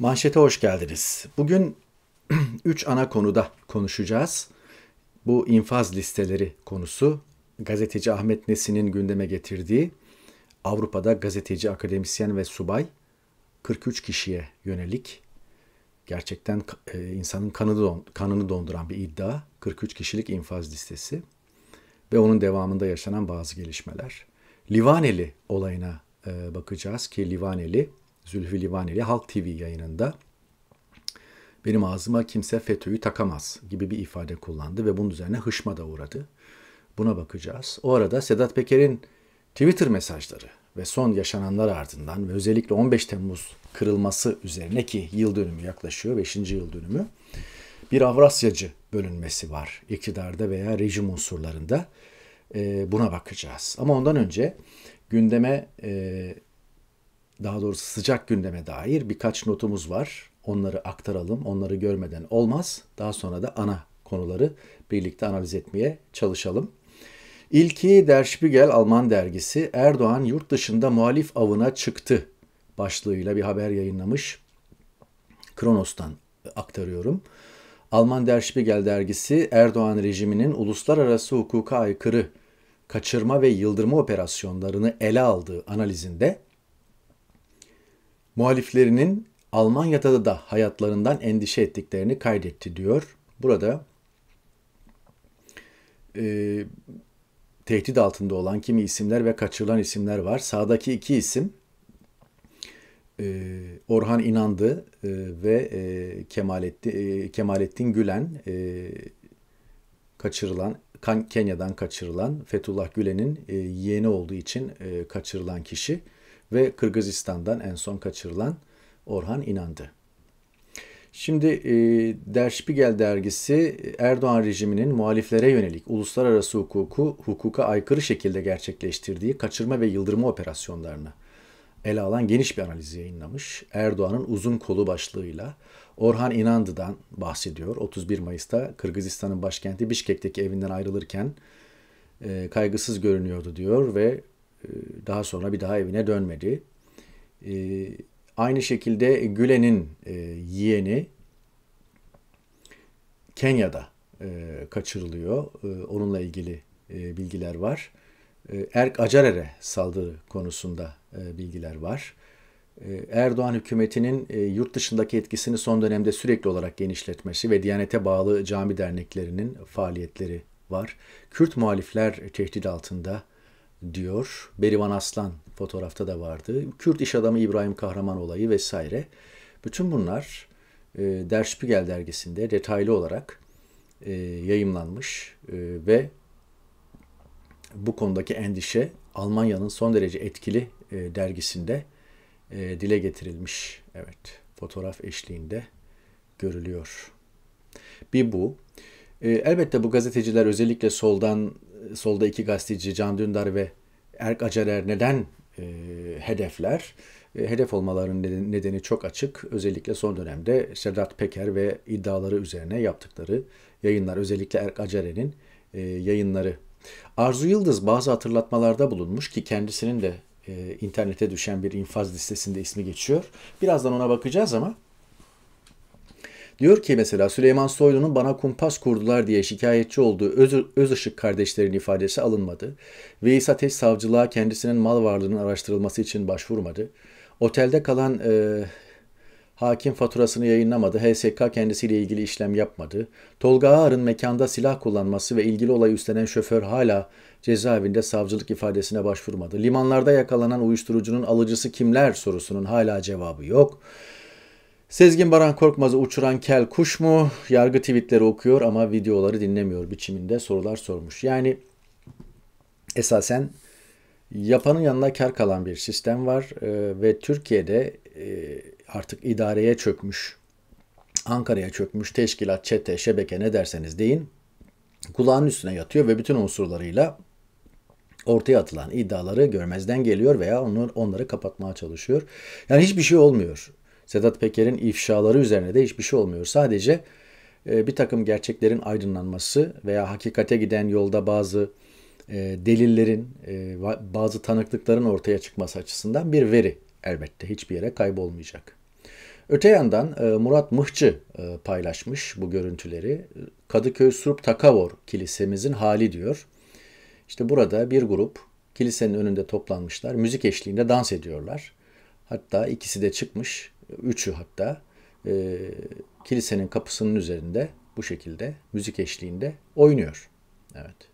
Manşete hoş geldiniz. Bugün 3 ana konuda konuşacağız. Bu infaz listeleri konusu, gazeteci Ahmet Nesin'in gündeme getirdiği Avrupa'da gazeteci, akademisyen ve subay 43 kişiye yönelik gerçekten e, insanın kanını, kanını donduran bir iddia. 43 kişilik infaz listesi ve onun devamında yaşanan bazı gelişmeler. Livaneli olayına e, bakacağız ki Livaneli Zülfü Livaneli Halk TV yayınında benim ağzıma kimse FETÖ'yü takamaz gibi bir ifade kullandı ve bunun üzerine hışma da uğradı. Buna bakacağız. O arada Sedat Peker'in Twitter mesajları ve son yaşananlar ardından ve özellikle 15 Temmuz kırılması üzerine ki yıl dönümü yaklaşıyor, 5. yıl dönümü bir Avrasyacı bölünmesi var iktidarda veya rejim unsurlarında. E, buna bakacağız. Ama ondan önce gündeme e, daha doğrusu sıcak gündeme dair birkaç notumuz var. Onları aktaralım, onları görmeden olmaz. Daha sonra da ana konuları birlikte analiz etmeye çalışalım. İlki Der Spiegel Alman dergisi Erdoğan yurt dışında muhalif avına çıktı başlığıyla bir haber yayınlamış. Kronos'tan aktarıyorum. Alman Der Spiegel dergisi Erdoğan rejiminin uluslararası hukuka aykırı kaçırma ve yıldırma operasyonlarını ele aldığı analizinde muhaliflerinin Almanya'da da hayatlarından endişe ettiklerini kaydetti diyor. Burada e, tehdit altında olan kimi isimler ve kaçırılan isimler var. Sağdaki iki isim e, Orhan İnandı e, ve e, Kemalettin, e, Kemalettin Gülen e, kaçırılan Kenya'dan kaçırılan Fethullah Gülen'in e, yeğeni olduğu için e, kaçırılan kişi ve Kırgızistan'dan en son kaçırılan Orhan İnandı. Şimdi e, Der Spiegel dergisi e, Erdoğan rejiminin muhaliflere yönelik uluslararası hukuku hukuka aykırı şekilde gerçekleştirdiği kaçırma ve yıldırma operasyonlarını ele alan geniş bir analizi yayınlamış. Erdoğan'ın uzun kolu başlığıyla Orhan İnandı'dan bahsediyor. 31 Mayıs'ta Kırgızistan'ın başkenti Bişkek'teki evinden ayrılırken e, kaygısız görünüyordu diyor ve e, daha sonra bir daha evine dönmedi. E, aynı şekilde Gülen'in e, yeğeni Kenya'da kaçırılıyor. Onunla ilgili bilgiler var. Erk Acarer'e saldırı konusunda bilgiler var. Erdoğan hükümetinin yurt dışındaki etkisini son dönemde sürekli olarak genişletmesi ve Diyanete bağlı cami derneklerinin faaliyetleri var. Kürt muhalifler tehdit altında diyor. Berivan Aslan fotoğrafta da vardı. Kürt iş adamı İbrahim Kahraman olayı vesaire. Bütün bunlar e, Der Spiegel dergisinde detaylı olarak e, yayımlanmış e, ve bu konudaki endişe Almanya'nın son derece etkili e, dergisinde e, dile getirilmiş. Evet, fotoğraf eşliğinde görülüyor. Bir bu. E, elbette bu gazeteciler özellikle soldan solda iki gazeteci Can Dündar ve Erk Acarer neden e, hedefler? E, hedef olmaların nedeni, nedeni çok açık. Özellikle son dönemde Sedat Peker ve iddiaları üzerine yaptıkları yayınlar, özellikle Erk Acarer'in e, yayınları. Arzu Yıldız bazı hatırlatmalarda bulunmuş ki kendisinin de e, internete düşen bir infaz listesinde ismi geçiyor. Birazdan ona bakacağız ama Diyor ki mesela Süleyman Soylu'nun bana kumpas kurdular diye şikayetçi olduğu öz, öz kardeşlerinin ifadesi alınmadı. Veys Ateş savcılığa kendisinin mal varlığının araştırılması için başvurmadı. Otelde kalan e, Hakim faturasını yayınlamadı. HSK kendisiyle ilgili işlem yapmadı. Tolga Ağar'ın mekanda silah kullanması ve ilgili olay üstlenen şoför hala cezaevinde savcılık ifadesine başvurmadı. Limanlarda yakalanan uyuşturucunun alıcısı kimler sorusunun hala cevabı yok. Sezgin Baran Korkmaz'ı uçuran kel kuş mu? Yargı tweetleri okuyor ama videoları dinlemiyor biçiminde sorular sormuş. Yani esasen yapanın yanına kar kalan bir sistem var e, ve Türkiye'de e, artık idareye çökmüş, Ankara'ya çökmüş teşkilat, çete, şebeke ne derseniz deyin kulağın üstüne yatıyor ve bütün unsurlarıyla ortaya atılan iddiaları görmezden geliyor veya onu, onları kapatmaya çalışıyor. Yani hiçbir şey olmuyor. Sedat Peker'in ifşaları üzerine de hiçbir şey olmuyor. Sadece e, bir takım gerçeklerin aydınlanması veya hakikate giden yolda bazı e, delillerin, e, bazı tanıklıkların ortaya çıkması açısından bir veri elbette hiçbir yere kaybolmayacak. Öte yandan Murat Mıhçı paylaşmış bu görüntüleri. Kadıköy Surp Takavor kilisemizin hali diyor. İşte burada bir grup kilisenin önünde toplanmışlar. Müzik eşliğinde dans ediyorlar. Hatta ikisi de çıkmış Üçü hatta e, kilisenin kapısının üzerinde bu şekilde müzik eşliğinde oynuyor. Evet.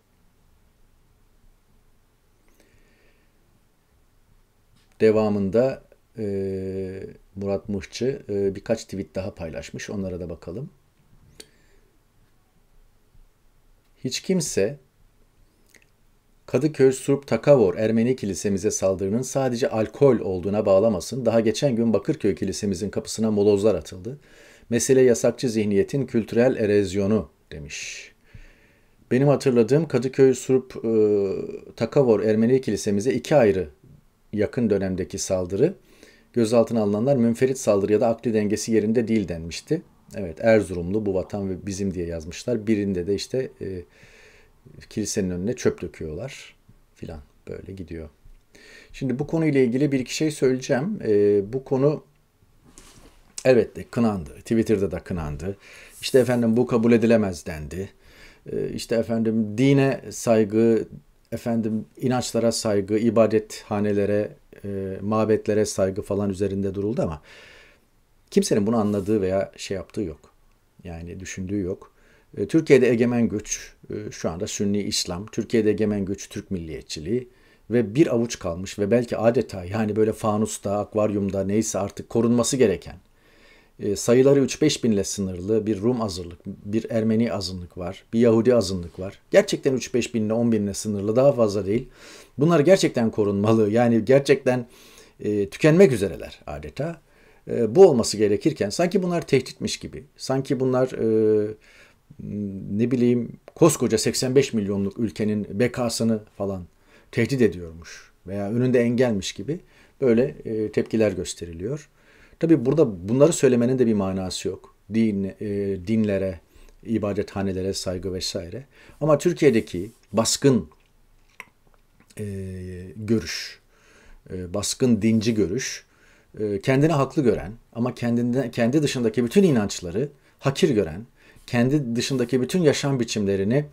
Devamında e, Murat Mıhçı e, birkaç tweet daha paylaşmış. Onlara da bakalım. Hiç kimse Kadıköy Surp Takavor Ermeni kilisemize saldırının sadece alkol olduğuna bağlamasın. Daha geçen gün Bakırköy kilisemizin kapısına molozlar atıldı. Mesele yasakçı zihniyetin kültürel erozyonu demiş. Benim hatırladığım Kadıköy Surp e, Takavor Ermeni kilisemize iki ayrı yakın dönemdeki saldırı gözaltına alınanlar münferit saldırı ya da akli dengesi yerinde değil denmişti. Evet Erzurumlu bu vatan ve bizim diye yazmışlar. Birinde de işte e, kilisenin önüne çöp döküyorlar filan böyle gidiyor. Şimdi bu konuyla ilgili bir iki şey söyleyeceğim. E, bu konu elbette kınandı. Twitter'da da kınandı. İşte efendim bu kabul edilemez dendi. E, işte efendim dine saygı, efendim inançlara saygı, ibadethanelere, e, mabetlere saygı falan üzerinde duruldu ama kimsenin bunu anladığı veya şey yaptığı yok. Yani düşündüğü yok. E, Türkiye'de egemen güç e, şu anda Sünni İslam, Türkiye'de egemen güç Türk milliyetçiliği ve bir avuç kalmış ve belki adeta yani böyle fanusta, akvaryumda neyse artık korunması gereken e, sayıları 3-5 binle sınırlı bir Rum azınlık, bir Ermeni azınlık var, bir Yahudi azınlık var. Gerçekten 3-5 binle 10 binle sınırlı daha fazla değil. Bunlar gerçekten korunmalı yani gerçekten tükenmek üzereler adeta. Bu olması gerekirken sanki bunlar tehditmiş gibi, sanki bunlar ne bileyim koskoca 85 milyonluk ülkenin bekasını falan tehdit ediyormuş veya önünde engelmiş gibi böyle e, tepkiler gösteriliyor. Tabi burada bunları söylemenin de bir manası yok. Din, e, dinlere, ibadethanelere saygı vesaire. Ama Türkiye'deki baskın e, görüş, baskın dinci görüş, e, kendini haklı gören ama kendinde, kendi dışındaki bütün inançları hakir gören, kendi dışındaki bütün yaşam biçimlerini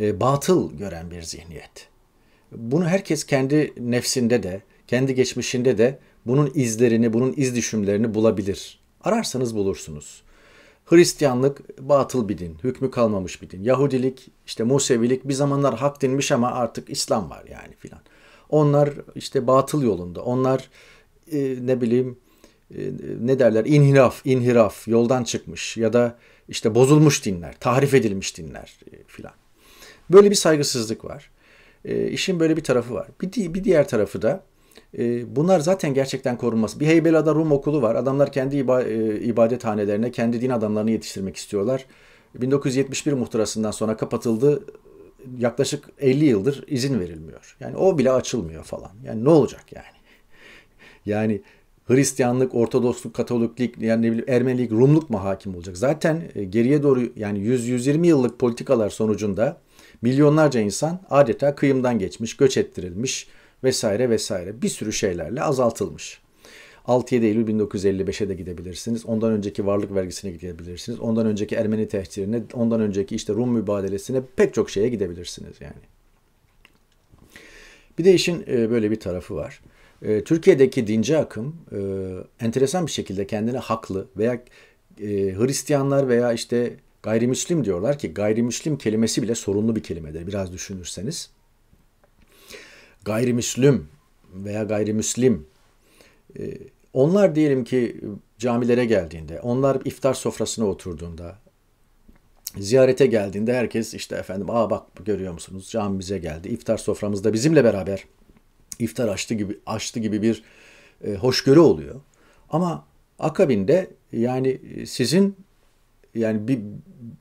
e, batıl gören bir zihniyet. Bunu herkes kendi nefsinde de, kendi geçmişinde de bunun izlerini, bunun iz düşümlerini bulabilir. Ararsanız bulursunuz. Hristiyanlık batıl bir din, hükmü kalmamış bir din. Yahudilik, işte Musevilik bir zamanlar hak dinmiş ama artık İslam var yani filan. Onlar işte batıl yolunda, onlar e, ne bileyim e, ne derler inhiraf, inhiraf, yoldan çıkmış ya da işte bozulmuş dinler, tahrif edilmiş dinler e, filan. Böyle bir saygısızlık var. E, işin böyle bir tarafı var. Bir, bir diğer tarafı da e, bunlar zaten gerçekten korunmaz. Bir Heybeliada Rum okulu var. Adamlar kendi iba, e, ibadethanelerine, kendi din adamlarını yetiştirmek istiyorlar. 1971 muhtırasından sonra kapatıldı. Yaklaşık 50 yıldır izin verilmiyor. Yani o bile açılmıyor falan. Yani ne olacak yani? Yani Hristiyanlık, Ortodoksluk, Katoliklik, yani ne bileyim Ermenilik, Rumluk mu hakim olacak? Zaten e, geriye doğru yani 100-120 yıllık politikalar sonucunda milyonlarca insan adeta kıyımdan geçmiş, göç ettirilmiş vesaire vesaire bir sürü şeylerle azaltılmış. 6-7 Eylül 1955'e de gidebilirsiniz. Ondan önceki varlık vergisine gidebilirsiniz. Ondan önceki Ermeni tehcirine, ondan önceki işte Rum mübadelesine pek çok şeye gidebilirsiniz yani. Bir de işin e, böyle bir tarafı var. E, Türkiye'deki dinci akım e, enteresan bir şekilde kendine haklı veya e, Hristiyanlar veya işte gayrimüslim diyorlar ki gayrimüslim kelimesi bile sorunlu bir kelimedir biraz düşünürseniz. Gayrimüslim veya gayrimüslim e, onlar diyelim ki camilere geldiğinde, onlar iftar sofrasına oturduğunda, ziyarete geldiğinde herkes işte efendim aa bak görüyor musunuz camimize geldi, iftar soframızda bizimle beraber iftar açtı gibi açtı gibi bir e, hoşgörü oluyor. Ama akabinde yani e, sizin yani bir,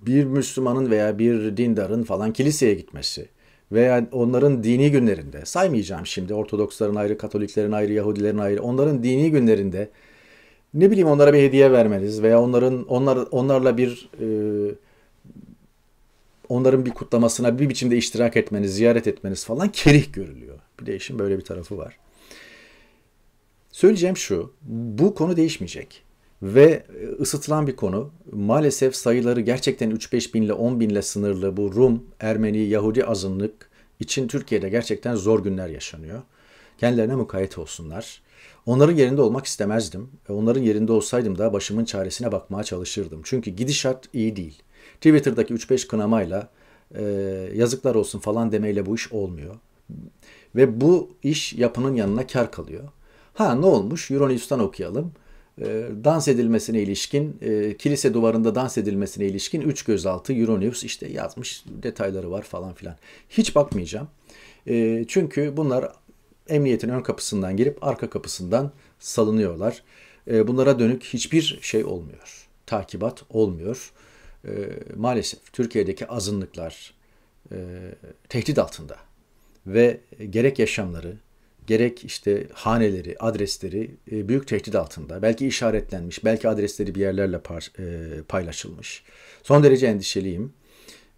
bir Müslümanın veya bir dindarın falan kiliseye gitmesi veya onların dini günlerinde saymayacağım şimdi Ortodoksların ayrı, Katoliklerin ayrı, Yahudilerin ayrı onların dini günlerinde ne bileyim onlara bir hediye vermeniz veya onların onlar onlarla bir e, onların bir kutlamasına bir biçimde iştirak etmeniz, ziyaret etmeniz falan kerih görülüyor. Bu değişim böyle bir tarafı var. Söyleyeceğim şu, bu konu değişmeyecek. Ve e, ısıtılan bir konu. Maalesef sayıları gerçekten 3-5 binle 10 binle sınırlı bu Rum, Ermeni, Yahudi azınlık için Türkiye'de gerçekten zor günler yaşanıyor. Kendilerine mukayyet olsunlar. Onların yerinde olmak istemezdim. E, onların yerinde olsaydım da başımın çaresine bakmaya çalışırdım. Çünkü gidişat iyi değil. Twitter'daki 3-5 kınamayla e, yazıklar olsun falan demeyle bu iş olmuyor. Ve bu iş yapının yanına kar kalıyor. Ha ne olmuş? Euronews'tan okuyalım. E, dans edilmesine ilişkin, e, kilise duvarında dans edilmesine ilişkin 3 gözaltı Euronews işte yazmış detayları var falan filan. Hiç bakmayacağım. E, çünkü bunlar emniyetin ön kapısından girip arka kapısından salınıyorlar. E, bunlara dönük hiçbir şey olmuyor. Takibat olmuyor. E, maalesef Türkiye'deki azınlıklar e, tehdit altında ve gerek yaşamları, gerek işte haneleri, adresleri e, büyük tehdit altında. Belki işaretlenmiş, belki adresleri bir yerlerle e, paylaşılmış. Son derece endişeliyim.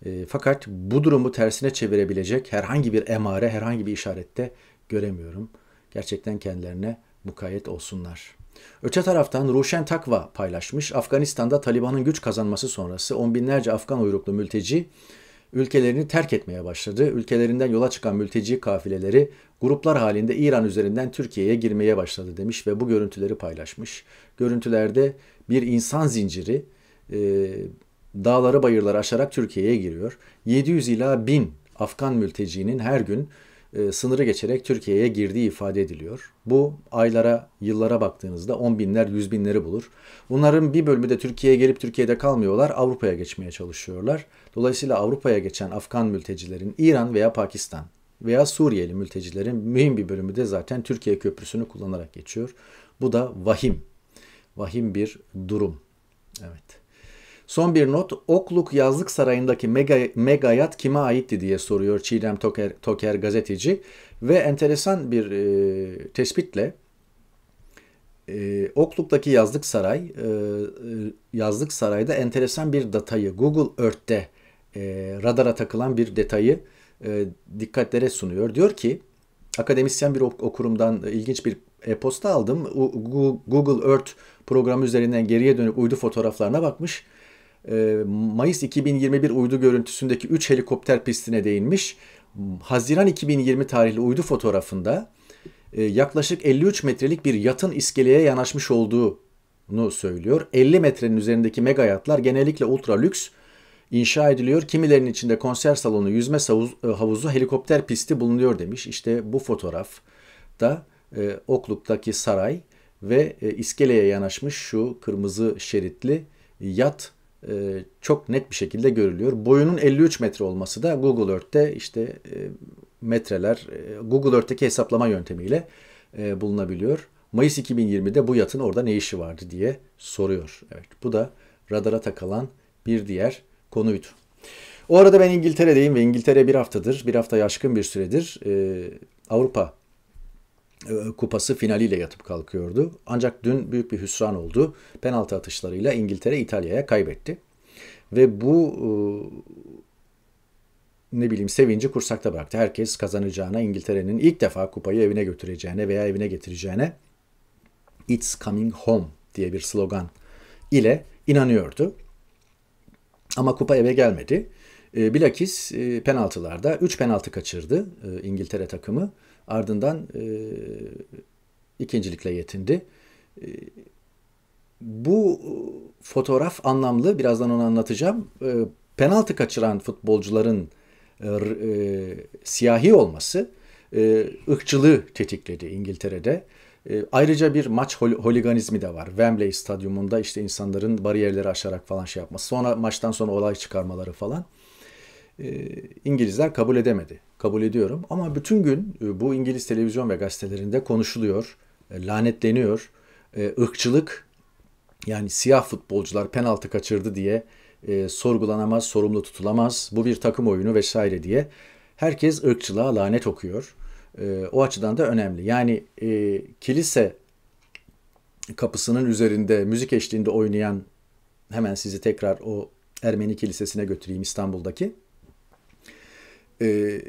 E, fakat bu durumu tersine çevirebilecek herhangi bir emare, herhangi bir işarette göremiyorum. Gerçekten kendilerine mukayyet olsunlar. Öte taraftan Ruşen Takva paylaşmış, Afganistan'da Taliban'ın güç kazanması sonrası on binlerce Afgan uyruklu mülteci ülkelerini terk etmeye başladı. Ülkelerinden yola çıkan mülteci kafileleri gruplar halinde İran üzerinden Türkiye'ye girmeye başladı demiş ve bu görüntüleri paylaşmış. Görüntülerde bir insan zinciri e, dağları bayırları aşarak Türkiye'ye giriyor. 700 ila 1000 Afgan mültecinin her gün e, sınırı geçerek Türkiye'ye girdiği ifade ediliyor. Bu aylara, yıllara baktığınızda on binler, yüz binleri bulur. Bunların bir bölümü de Türkiye'ye gelip Türkiye'de kalmıyorlar, Avrupa'ya geçmeye çalışıyorlar. Dolayısıyla Avrupa'ya geçen Afgan mültecilerin İran veya Pakistan veya Suriyeli mültecilerin mühim bir bölümü de zaten Türkiye köprüsünü kullanarak geçiyor. Bu da vahim. Vahim bir durum. Evet. Son bir not. Okluk Yazlık Sarayı'ndaki mega, megayat kime aitti diye soruyor Çiğdem Toker, Toker gazeteci. Ve enteresan bir e, tespitle e, Okluk'taki Yazlık Saray, e, e Yazlık Saray'da enteresan bir datayı Google Earth'te e, radara takılan bir detayı e, dikkatlere sunuyor. Diyor ki akademisyen bir okurumdan e, ilginç bir e-posta aldım. Google Earth programı üzerinden geriye dönüp uydu fotoğraflarına bakmış. E, Mayıs 2021 uydu görüntüsündeki 3 helikopter pistine değinmiş. Haziran 2020 tarihli uydu fotoğrafında e, yaklaşık 53 metrelik bir yatın iskeleye yanaşmış olduğunu söylüyor. 50 metrenin üzerindeki mega yatlar genellikle ultra lüks inşa ediliyor. Kimilerinin içinde konser salonu, yüzme e, havuzu, helikopter pisti bulunuyor demiş. İşte bu fotoğraf da e, Okluk'taki saray ve e, iskeleye yanaşmış şu kırmızı şeritli yat e, çok net bir şekilde görülüyor. Boyunun 53 metre olması da Google Earth'te işte e, metreler e, Google Earth'teki hesaplama yöntemiyle e, bulunabiliyor. Mayıs 2020'de bu yatın orada ne işi vardı diye soruyor. Evet bu da radara takılan bir diğer konuydu. O arada ben İngiltere'deyim ve İngiltere bir haftadır, bir hafta aşkın bir süredir e, Avrupa e, kupası finaliyle yatıp kalkıyordu. Ancak dün büyük bir hüsran oldu. Penaltı atışlarıyla İngiltere İtalya'ya kaybetti. Ve bu e, ne bileyim sevinci kursakta bıraktı. Herkes kazanacağına, İngiltere'nin ilk defa kupayı evine götüreceğine veya evine getireceğine It's coming home diye bir slogan ile inanıyordu. Ama kupa eve gelmedi. Ee, bilakis e, penaltılarda 3 penaltı kaçırdı e, İngiltere takımı. Ardından e, ikincilikle yetindi. bu fotoğraf anlamlı. Birazdan onu anlatacağım. penaltı kaçıran futbolcuların siyahi olması e, ırkçılığı tetikledi İngiltere'de. E, ayrıca bir maç hol- holiganizmi de var. Wembley stadyumunda işte insanların bariyerleri aşarak falan şey yapması. Sonra maçtan sonra olay çıkarmaları falan. E, İngilizler kabul edemedi. Kabul ediyorum. Ama bütün gün e, bu İngiliz televizyon ve gazetelerinde konuşuluyor. E, lanetleniyor. E, ırkçılık yani siyah futbolcular penaltı kaçırdı diye e, sorgulanamaz, sorumlu tutulamaz. Bu bir takım oyunu vesaire diye. Herkes ırkçılığa lanet okuyor. E, o açıdan da önemli. Yani e, kilise kapısının üzerinde müzik eşliğinde oynayan hemen sizi tekrar o Ermeni kilisesine götüreyim İstanbul'daki. E,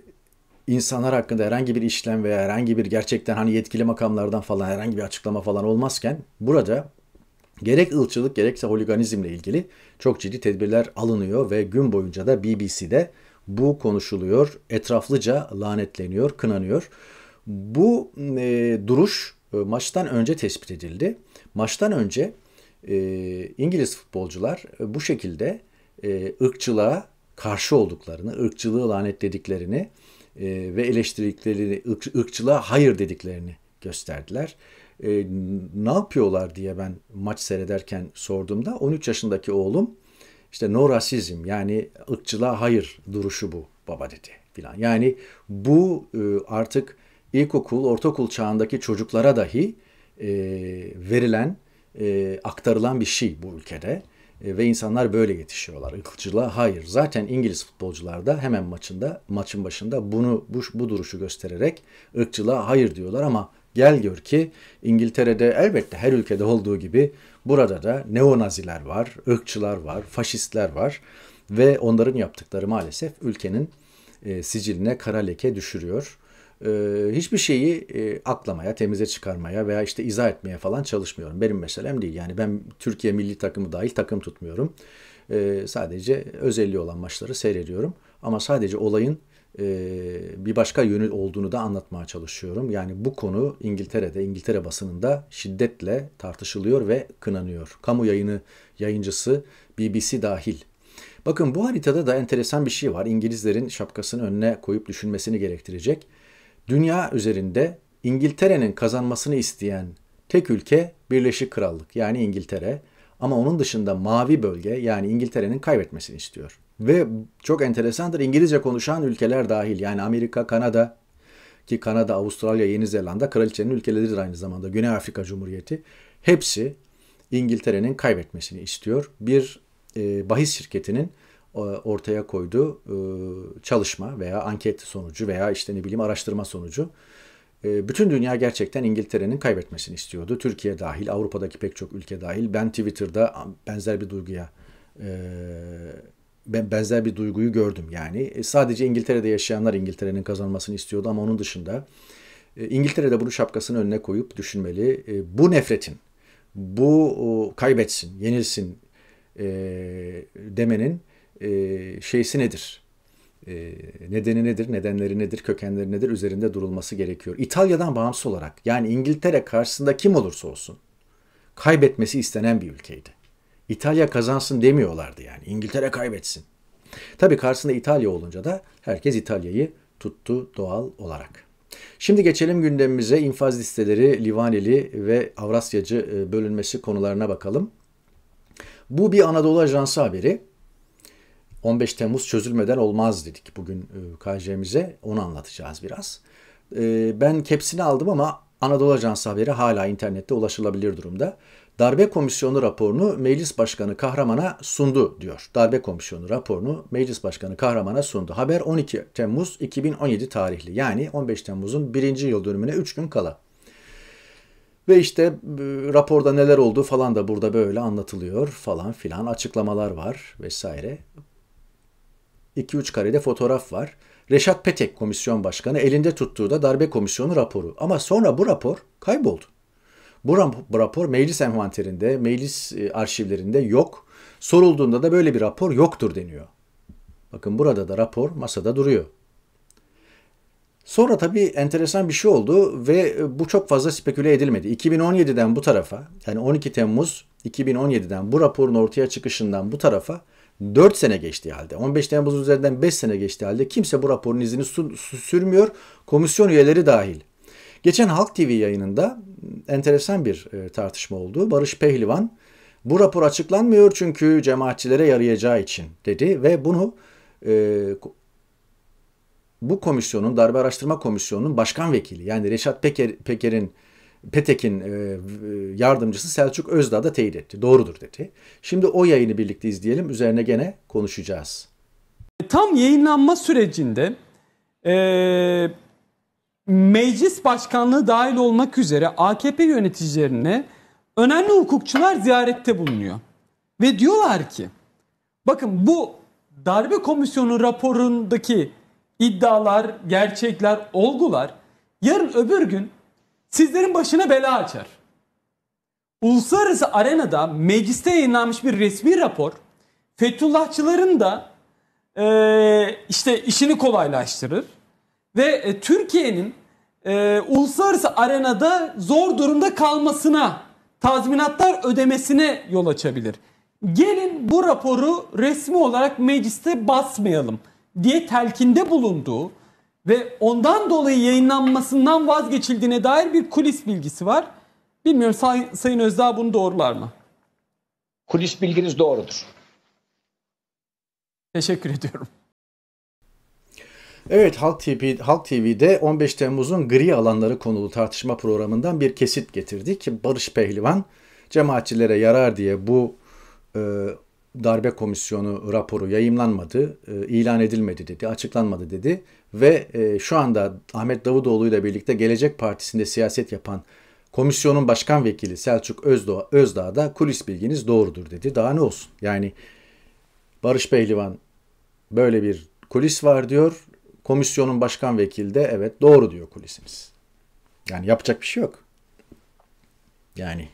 insanlar hakkında herhangi bir işlem veya herhangi bir gerçekten hani yetkili makamlardan falan herhangi bir açıklama falan olmazken burada gerek ılçılık gerekse holiganizmle ilgili çok ciddi tedbirler alınıyor ve gün boyunca da BBC'de bu konuşuluyor, etraflıca lanetleniyor, kınanıyor. Bu e, duruş e, maçtan önce tespit edildi. Maçtan önce e, İngiliz futbolcular e, bu şekilde e, ırkçılığa karşı olduklarını, ırkçılığı lanetlediklerini e, ve eleştirdiklerini, ırk, ırkçılığa hayır dediklerini gösterdiler. E, ne yapıyorlar diye ben maç seyrederken sorduğumda 13 yaşındaki oğlum işte no rasizm yani ırkçılığa hayır duruşu bu baba dedi filan. Yani bu e, artık ilkokul, ortaokul çağındaki çocuklara dahi e, verilen, e, aktarılan bir şey bu ülkede. Ve insanlar böyle yetişiyorlar. Irkçılığa hayır. Zaten İngiliz futbolcular da hemen maçında, maçın başında bunu bu, bu duruşu göstererek ırkçılığa hayır diyorlar ama Gel gör ki İngiltere'de elbette her ülkede olduğu gibi burada da neonaziler var, ırkçılar var, faşistler var ve onların yaptıkları maalesef ülkenin e, siciline kara leke düşürüyor. E, hiçbir şeyi e, aklamaya, temize çıkarmaya veya işte izah etmeye falan çalışmıyorum. Benim meselem değil. Yani ben Türkiye milli takımı dahil takım tutmuyorum. E, sadece özelliği olan maçları seyrediyorum. Ama sadece olayın bir başka yönü olduğunu da anlatmaya çalışıyorum. Yani bu konu İngiltere'de, İngiltere basınında şiddetle tartışılıyor ve kınanıyor. Kamu yayını yayıncısı BBC dahil. Bakın bu haritada da enteresan bir şey var. İngilizlerin şapkasını önüne koyup düşünmesini gerektirecek. Dünya üzerinde İngiltere'nin kazanmasını isteyen tek ülke Birleşik Krallık yani İngiltere. Ama onun dışında mavi bölge yani İngiltere'nin kaybetmesini istiyor. Ve çok enteresandır İngilizce konuşan ülkeler dahil yani Amerika, Kanada ki Kanada, Avustralya, Yeni Zelanda kraliçenin ülkeleridir aynı zamanda Güney Afrika Cumhuriyeti hepsi İngiltere'nin kaybetmesini istiyor. Bir e, bahis şirketinin e, ortaya koyduğu e, çalışma veya anket sonucu veya işte ne bileyim araştırma sonucu e, bütün dünya gerçekten İngiltere'nin kaybetmesini istiyordu. Türkiye dahil, Avrupa'daki pek çok ülke dahil. Ben Twitter'da benzer bir duyguya benzer bir duyguyu gördüm yani. E, sadece İngiltere'de yaşayanlar İngiltere'nin kazanmasını istiyordu ama onun dışında e, İngiltere'de bunu şapkasının önüne koyup düşünmeli. E, bu nefretin, bu kaybetsin, yenilsin demenin şeysi nedir? nedeni nedir, nedenleri nedir, kökenleri nedir üzerinde durulması gerekiyor. İtalya'dan bağımsız olarak yani İngiltere karşısında kim olursa olsun kaybetmesi istenen bir ülkeydi. İtalya kazansın demiyorlardı yani. İngiltere kaybetsin. Tabii karşısında İtalya olunca da herkes İtalya'yı tuttu doğal olarak. Şimdi geçelim gündemimize infaz listeleri, Livaneli ve Avrasyacı e, bölünmesi konularına bakalım. Bu bir Anadolu Ajansı haberi. 15 Temmuz çözülmeden olmaz dedik bugün e, KJ'mize. Onu anlatacağız biraz. E, ben kepsini aldım ama Anadolu Ajansı haberi hala internette ulaşılabilir durumda darbe komisyonu raporunu Meclis Başkanı Kahraman'a sundu diyor. Darbe komisyonu raporunu Meclis Başkanı Kahraman'a sundu. Haber 12 Temmuz 2017 tarihli yani 15 Temmuz'un birinci yıl dönümüne 3 gün kala. Ve işte raporda neler oldu falan da burada böyle anlatılıyor falan filan açıklamalar var vesaire. 2-3 karede fotoğraf var. Reşat Petek komisyon başkanı elinde tuttuğu da darbe komisyonu raporu. Ama sonra bu rapor kayboldu. Bu rapor meclis envanterinde, meclis e, arşivlerinde yok. Sorulduğunda da böyle bir rapor yoktur deniyor. Bakın burada da rapor masada duruyor. Sonra tabii enteresan bir şey oldu ve e, bu çok fazla speküle edilmedi. 2017'den bu tarafa yani 12 Temmuz 2017'den bu raporun ortaya çıkışından bu tarafa 4 sene geçti halde 15 Temmuz üzerinden 5 sene geçti halde kimse bu raporun izini sürmüyor. Komisyon üyeleri dahil. Geçen Halk TV yayınında enteresan bir e, tartışma oldu. Barış Pehlivan bu rapor açıklanmıyor çünkü cemaatçilere yarayacağı için dedi ve bunu e, bu komisyonun darbe araştırma komisyonunun başkan vekili yani Reşat Peker, Peker'in Petek'in e, e, yardımcısı Selçuk Özdağ da teyit etti. Doğrudur dedi. Şimdi o yayını birlikte izleyelim. Üzerine gene konuşacağız. Tam yayınlanma sürecinde e, meclis başkanlığı dahil olmak üzere AKP yöneticilerine önemli hukukçular ziyarette bulunuyor. Ve diyorlar ki bakın bu darbe komisyonu raporundaki iddialar, gerçekler, olgular yarın öbür gün sizlerin başına bela açar. Uluslararası arenada mecliste yayınlanmış bir resmi rapor Fethullahçıların da e, işte işini kolaylaştırır ve e, Türkiye'nin e, uluslararası arenada zor durumda kalmasına, tazminatlar ödemesine yol açabilir. Gelin bu raporu resmi olarak mecliste basmayalım diye telkinde bulunduğu ve ondan dolayı yayınlanmasından vazgeçildiğine dair bir kulis bilgisi var. Bilmiyorum say Sayın Özdağ bunu doğrular mı? Kulis bilginiz doğrudur. Teşekkür ediyorum. Evet Halk TV Halk TV'de 15 Temmuz'un gri alanları konulu tartışma programından bir kesit getirdik. Barış Pehlivan cemaatçilere yarar diye bu e, darbe komisyonu raporu yayımlanmadı, e, ilan edilmedi dedi, açıklanmadı dedi ve e, şu anda Ahmet Davutoğlu ile birlikte Gelecek Partisi'nde siyaset yapan komisyonun başkan vekili Selçuk Özdoğa Özdağ da kulis bilginiz doğrudur dedi. Daha ne olsun? Yani Barış Pehlivan böyle bir kulis var diyor Komisyonun başkan vekili de evet doğru diyor kulisimiz. Yani yapacak bir şey yok. Yani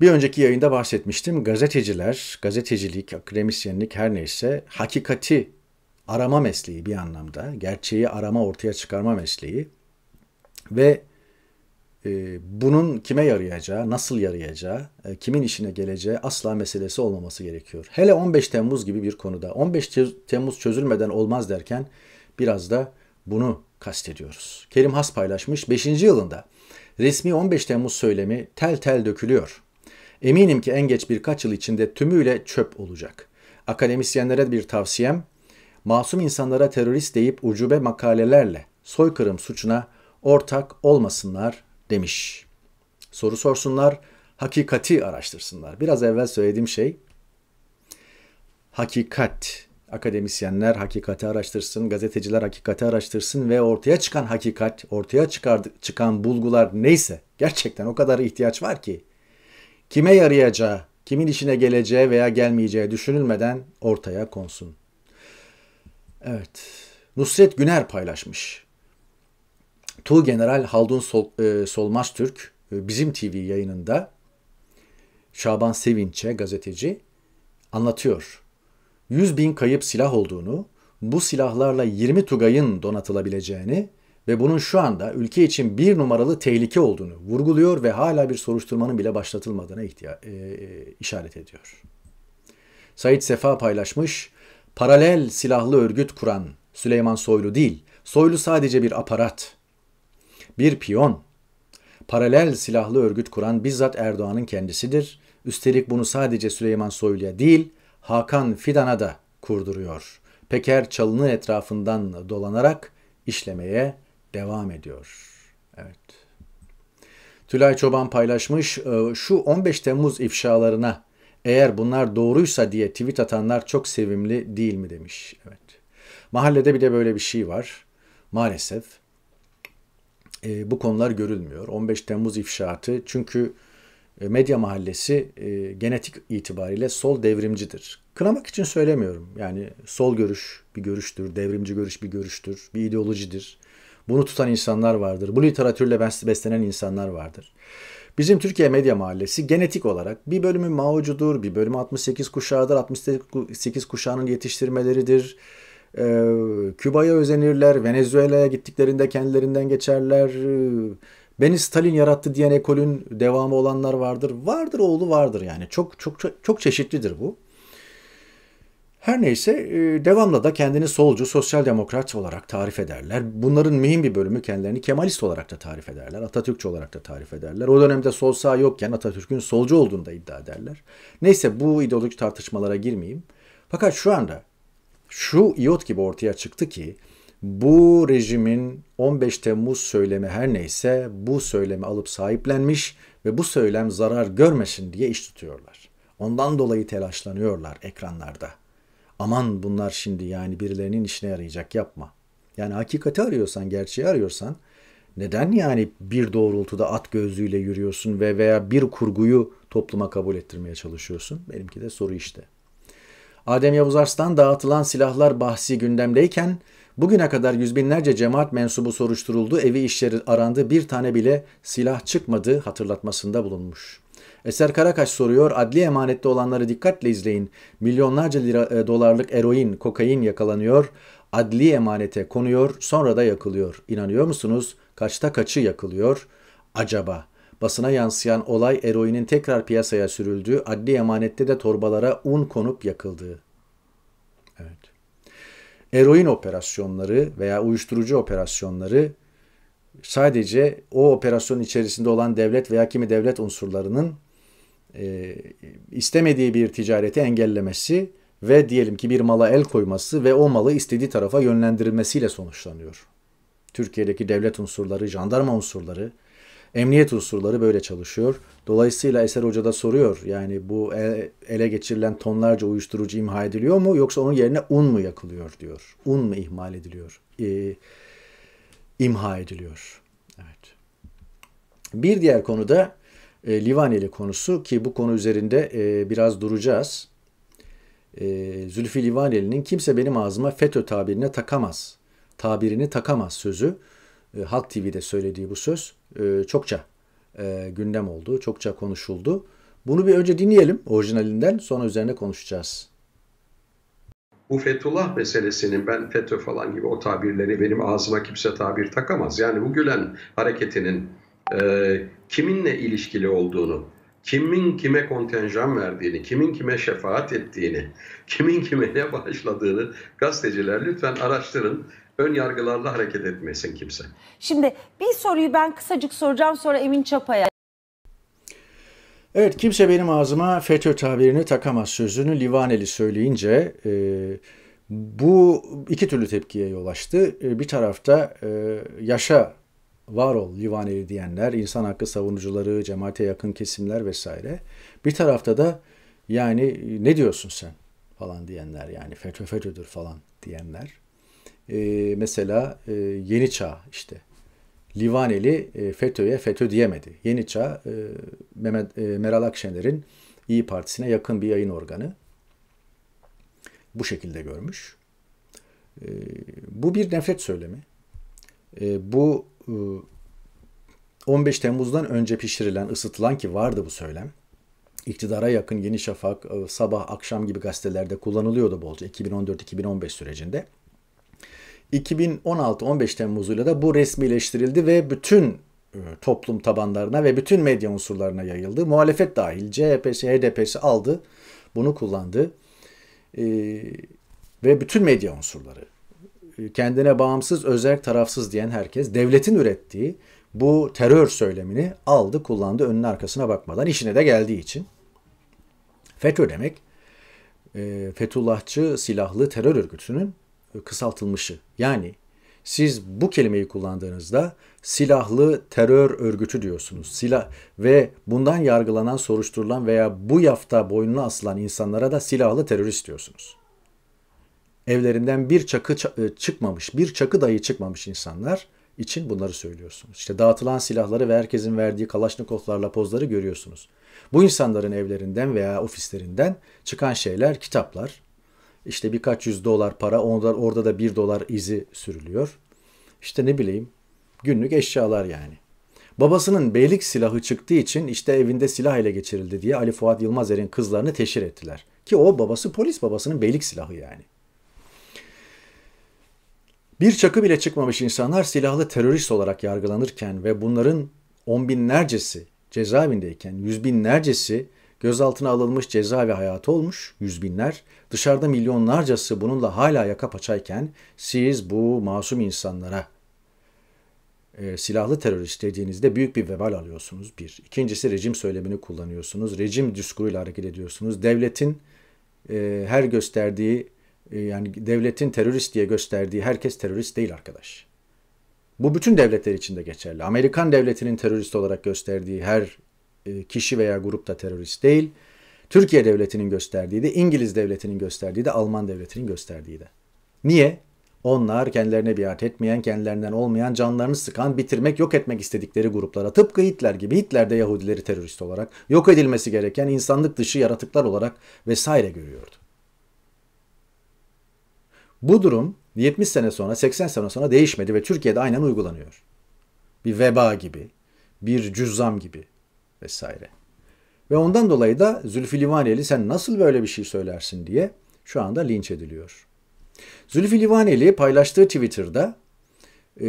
bir önceki yayında bahsetmiştim. Gazeteciler, gazetecilik, akademisyenlik her neyse hakikati arama mesleği bir anlamda. Gerçeği arama, ortaya çıkarma mesleği. Ve ee, bunun kime yarayacağı, nasıl yarayacağı, e, kimin işine geleceği asla meselesi olmaması gerekiyor. Hele 15 Temmuz gibi bir konuda. 15 Temmuz çözülmeden olmaz derken biraz da bunu kastediyoruz. Kerim Has paylaşmış 5. yılında resmi 15 Temmuz söylemi tel tel dökülüyor. Eminim ki en geç birkaç yıl içinde tümüyle çöp olacak. Akademisyenlere bir tavsiyem, masum insanlara terörist deyip ucube makalelerle soykırım suçuna ortak olmasınlar, demiş. Soru sorsunlar, hakikati araştırsınlar. Biraz evvel söylediğim şey hakikat. Akademisyenler hakikati araştırsın, gazeteciler hakikati araştırsın ve ortaya çıkan hakikat, ortaya çıkardı, çıkan bulgular neyse gerçekten o kadar ihtiyaç var ki kime yarayacağı, kimin işine geleceği veya gelmeyeceği düşünülmeden ortaya konsun. Evet, Nusret Güner paylaşmış. Tuğ General Haldun Sol, e, Solmaz Türk e, Bizim TV yayınında Şaban Sevinç'e gazeteci anlatıyor. 100 bin kayıp silah olduğunu, bu silahlarla 20 Tugay'ın donatılabileceğini ve bunun şu anda ülke için bir numaralı tehlike olduğunu vurguluyor ve hala bir soruşturmanın bile başlatılmadığına ihtiya- e, e işaret ediyor. Said Sefa paylaşmış, paralel silahlı örgüt kuran Süleyman Soylu değil, Soylu sadece bir aparat bir piyon. Paralel silahlı örgüt kuran bizzat Erdoğan'ın kendisidir. Üstelik bunu sadece Süleyman Soylu'ya değil, Hakan Fidan'a da kurduruyor. Peker çalının etrafından dolanarak işlemeye devam ediyor. Evet. Tülay Çoban paylaşmış ee, şu 15 Temmuz ifşalarına eğer bunlar doğruysa diye tweet atanlar çok sevimli değil mi demiş. Evet. Mahallede bir de böyle bir şey var. Maalesef e, bu konular görülmüyor. 15 Temmuz ifşaatı çünkü e, medya mahallesi e, genetik itibariyle sol devrimcidir. Kınamak için söylemiyorum. Yani sol görüş bir görüştür, devrimci görüş bir görüştür, bir ideolojidir. Bunu tutan insanlar vardır. Bu literatürle beslenen insanlar vardır. Bizim Türkiye medya mahallesi genetik olarak bir bölümü Mao'cudur, bir bölümü 68 kuşağıdır, 68 kuşağının yetiştirmeleridir ee, Küba'ya özenirler, Venezuela'ya gittiklerinde kendilerinden geçerler. Ee, Beni Stalin yarattı diyen ekolün devamı olanlar vardır. Vardır oğlu vardır yani. Çok çok çok, çok çeşitlidir bu. Her neyse e, devamlı da kendini solcu, sosyal demokrat olarak tarif ederler. Bunların mühim bir bölümü kendilerini Kemalist olarak da tarif ederler. Atatürkçü olarak da tarif ederler. O dönemde sol sağ yokken Atatürk'ün solcu olduğunu da iddia ederler. Neyse bu ideolojik tartışmalara girmeyeyim. Fakat şu anda şu iot gibi ortaya çıktı ki bu rejimin 15 Temmuz söylemi her neyse bu söylemi alıp sahiplenmiş ve bu söylem zarar görmesin diye iş tutuyorlar. Ondan dolayı telaşlanıyorlar ekranlarda. Aman bunlar şimdi yani birilerinin işine yarayacak yapma. Yani hakikati arıyorsan, gerçeği arıyorsan neden yani bir doğrultuda at gözüyle yürüyorsun ve veya bir kurguyu topluma kabul ettirmeye çalışıyorsun? Benimki de soru işte. Adem Yavuz Arslan dağıtılan silahlar bahsi gündemdeyken bugüne kadar yüz binlerce cemaat mensubu soruşturuldu, evi işleri arandı, bir tane bile silah çıkmadı hatırlatmasında bulunmuş. Eser Karakaş soruyor, adli emanette olanları dikkatle izleyin. Milyonlarca lira, e, dolarlık eroin, kokain yakalanıyor, adli emanete konuyor, sonra da yakılıyor. İnanıyor musunuz? Kaçta kaçı yakılıyor? Acaba?'' Basına yansıyan olay eroinin tekrar piyasaya sürüldüğü, adli emanette de torbalara un konup yakıldığı. Evet. Eroin operasyonları veya uyuşturucu operasyonları sadece o operasyon içerisinde olan devlet veya kimi devlet unsurlarının e, istemediği bir ticareti engellemesi ve diyelim ki bir mala el koyması ve o malı istediği tarafa yönlendirilmesiyle sonuçlanıyor. Türkiye'deki devlet unsurları, jandarma unsurları, Emniyet unsurları böyle çalışıyor. Dolayısıyla Eser Hoca da soruyor yani bu e, ele geçirilen tonlarca uyuşturucu imha ediliyor mu yoksa onun yerine un mu yakılıyor diyor. Un mu ihmal ediliyor? Ee, imha ediliyor. Evet. Bir diğer konu da e, Livaneli konusu ki bu konu üzerinde e, biraz duracağız. E, Zülfü Livaneli'nin kimse benim ağzıma FETÖ tabirine takamaz, tabirini takamaz sözü. E, Halk TV'de söylediği bu söz ee, çokça e, gündem oldu, çokça konuşuldu. Bunu bir önce dinleyelim orijinalinden sonra üzerine konuşacağız. Bu Fethullah meselesinin ben FETÖ falan gibi o tabirleri benim ağzıma kimse tabir takamaz. Yani bu Gülen hareketinin e, kiminle ilişkili olduğunu, kimin kime kontenjan verdiğini, kimin kime şefaat ettiğini, kimin kime ne bağışladığını gazeteciler lütfen araştırın ön yargılarla hareket etmesin kimse. Şimdi bir soruyu ben kısacık soracağım sonra Emin Çapa'ya. Evet kimse benim ağzıma FETÖ tabirini takamaz sözünü Livaneli söyleyince e, bu iki türlü tepkiye yol açtı. E, bir tarafta e, yaşa var ol Livaneli diyenler, insan hakkı savunucuları, cemaate yakın kesimler vesaire. Bir tarafta da yani ne diyorsun sen falan diyenler yani FETÖ FETÖ'dür falan diyenler e, mesela e, Yeni Çağ işte Livaneli e, FETÖ'ye FETÖ diyemedi. Yeni Çağ e, Mehmet, e, Meral Akşener'in İyi Partisi'ne yakın bir yayın organı. Bu şekilde görmüş. E, bu bir nefret söylemi. E, bu e, 15 Temmuz'dan önce pişirilen, ısıtılan ki vardı bu söylem. İktidara yakın Yeni Şafak, e, Sabah, Akşam gibi gazetelerde kullanılıyordu bolca 2014-2015 sürecinde. 2016-15 Temmuz'uyla da bu resmileştirildi ve bütün e, toplum tabanlarına ve bütün medya unsurlarına yayıldı. Muhalefet dahil CHP'si, HDP'si aldı. Bunu kullandı. Ee, ve bütün medya unsurları e, kendine bağımsız, özel, tarafsız diyen herkes devletin ürettiği bu terör söylemini aldı, kullandı önüne arkasına bakmadan işine de geldiği için. FETÖ demek e, Fethullahçı silahlı terör örgütünün e, kısaltılmışı. Yani siz bu kelimeyi kullandığınızda silahlı terör örgütü diyorsunuz. Silah ve bundan yargılanan, soruşturulan veya bu yafta boynuna asılan insanlara da silahlı terörist diyorsunuz. Evlerinden bir çakı e, çıkmamış, bir çakı dayı çıkmamış insanlar için bunları söylüyorsunuz. İşte dağıtılan silahları ve herkesin verdiği kalaşnikoflarla pozları görüyorsunuz. Bu insanların evlerinden veya ofislerinden çıkan şeyler kitaplar, işte birkaç yüz dolar para, onlar, orada da bir dolar izi sürülüyor. İşte ne bileyim günlük eşyalar yani. Babasının beylik silahı çıktığı için işte evinde silah ele geçirildi diye Ali Fuat Yılmazer'in kızlarını teşhir ettiler. Ki o babası polis babasının beylik silahı yani. Bir çakı bile çıkmamış insanlar silahlı terörist olarak yargılanırken ve bunların on binlercesi cezaevindeyken yüz binlercesi Gözaltına alınmış ve hayatı olmuş yüz binler. Dışarıda milyonlarcası bununla hala yaka paçayken siz bu masum insanlara e, silahlı terörist dediğinizde büyük bir vebal alıyorsunuz. Bir. İkincisi rejim söylemini kullanıyorsunuz. Rejim diskuruyla hareket ediyorsunuz. Devletin e, her gösterdiği e, yani devletin terörist diye gösterdiği herkes terörist değil arkadaş. Bu bütün devletler için de geçerli. Amerikan devletinin terörist olarak gösterdiği her e, kişi veya grup da terörist değil. Türkiye devletinin gösterdiği de, İngiliz devletinin gösterdiği de, Alman devletinin gösterdiği de. Niye? Onlar kendilerine biat etmeyen, kendilerinden olmayan, canlarını sıkan, bitirmek, yok etmek istedikleri gruplara tıpkı Hitler gibi Hitler de Yahudileri terörist olarak, yok edilmesi gereken insanlık dışı yaratıklar olarak vesaire görüyordu. Bu durum 70 sene sonra, 80 sene sonra değişmedi ve Türkiye'de aynen uygulanıyor. Bir veba gibi, bir cüzzam gibi vesaire. Ve ondan dolayı da Zülfü Livaneli sen nasıl böyle bir şey söylersin diye şu anda linç ediliyor. Zülfü Livaneli paylaştığı Twitter'da e,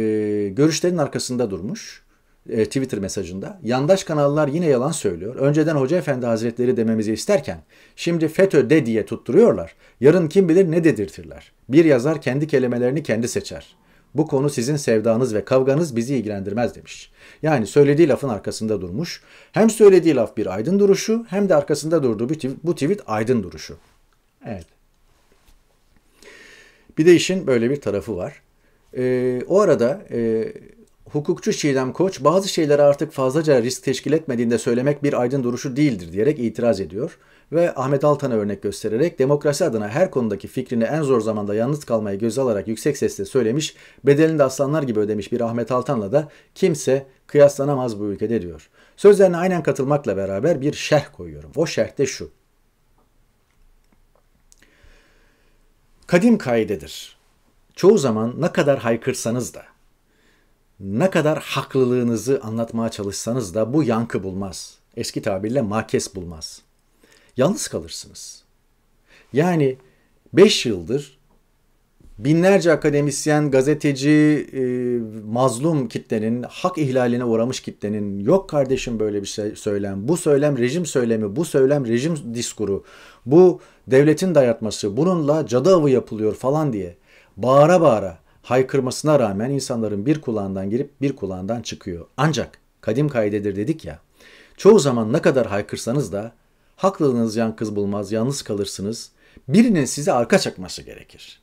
görüşlerin arkasında durmuş. E, Twitter mesajında. Yandaş kanallar yine yalan söylüyor. Önceden Hoca Efendi Hazretleri dememizi isterken şimdi FETÖ de diye tutturuyorlar. Yarın kim bilir ne dedirtirler. Bir yazar kendi kelimelerini kendi seçer. Bu konu sizin sevdanız ve kavganız bizi ilgilendirmez demiş. Yani söylediği lafın arkasında durmuş. Hem söylediği laf bir aydın duruşu hem de arkasında durduğu bir bu tweet aydın duruşu. Evet. Bir de işin böyle bir tarafı var. Ee, o arada e, hukukçu Çiğdem Koç bazı şeyleri artık fazlaca risk teşkil etmediğinde söylemek bir aydın duruşu değildir diyerek itiraz ediyor ve Ahmet Altan'a örnek göstererek demokrasi adına her konudaki fikrini en zor zamanda yalnız kalmayı göze alarak yüksek sesle söylemiş, bedelini de aslanlar gibi ödemiş bir Ahmet Altan'la da kimse kıyaslanamaz bu ülkede diyor. Sözlerine aynen katılmakla beraber bir şerh koyuyorum. O şerh de şu. Kadim kaidedir. Çoğu zaman ne kadar haykırsanız da, ne kadar haklılığınızı anlatmaya çalışsanız da bu yankı bulmaz. Eski tabirle makes bulmaz.'' yalnız kalırsınız. Yani 5 yıldır binlerce akademisyen, gazeteci, e, mazlum kitlenin, hak ihlaline uğramış kitlenin yok kardeşim böyle bir şey söylem, bu söylem rejim söylemi, bu söylem rejim diskuru, bu devletin dayatması, bununla cadı avı yapılıyor falan diye bağıra bağıra haykırmasına rağmen insanların bir kulağından girip bir kulağından çıkıyor. Ancak kadim kaydedir dedik ya, çoğu zaman ne kadar haykırsanız da Haklılığınız yan kız bulmaz, yalnız kalırsınız. Birinin size arka çakması gerekir.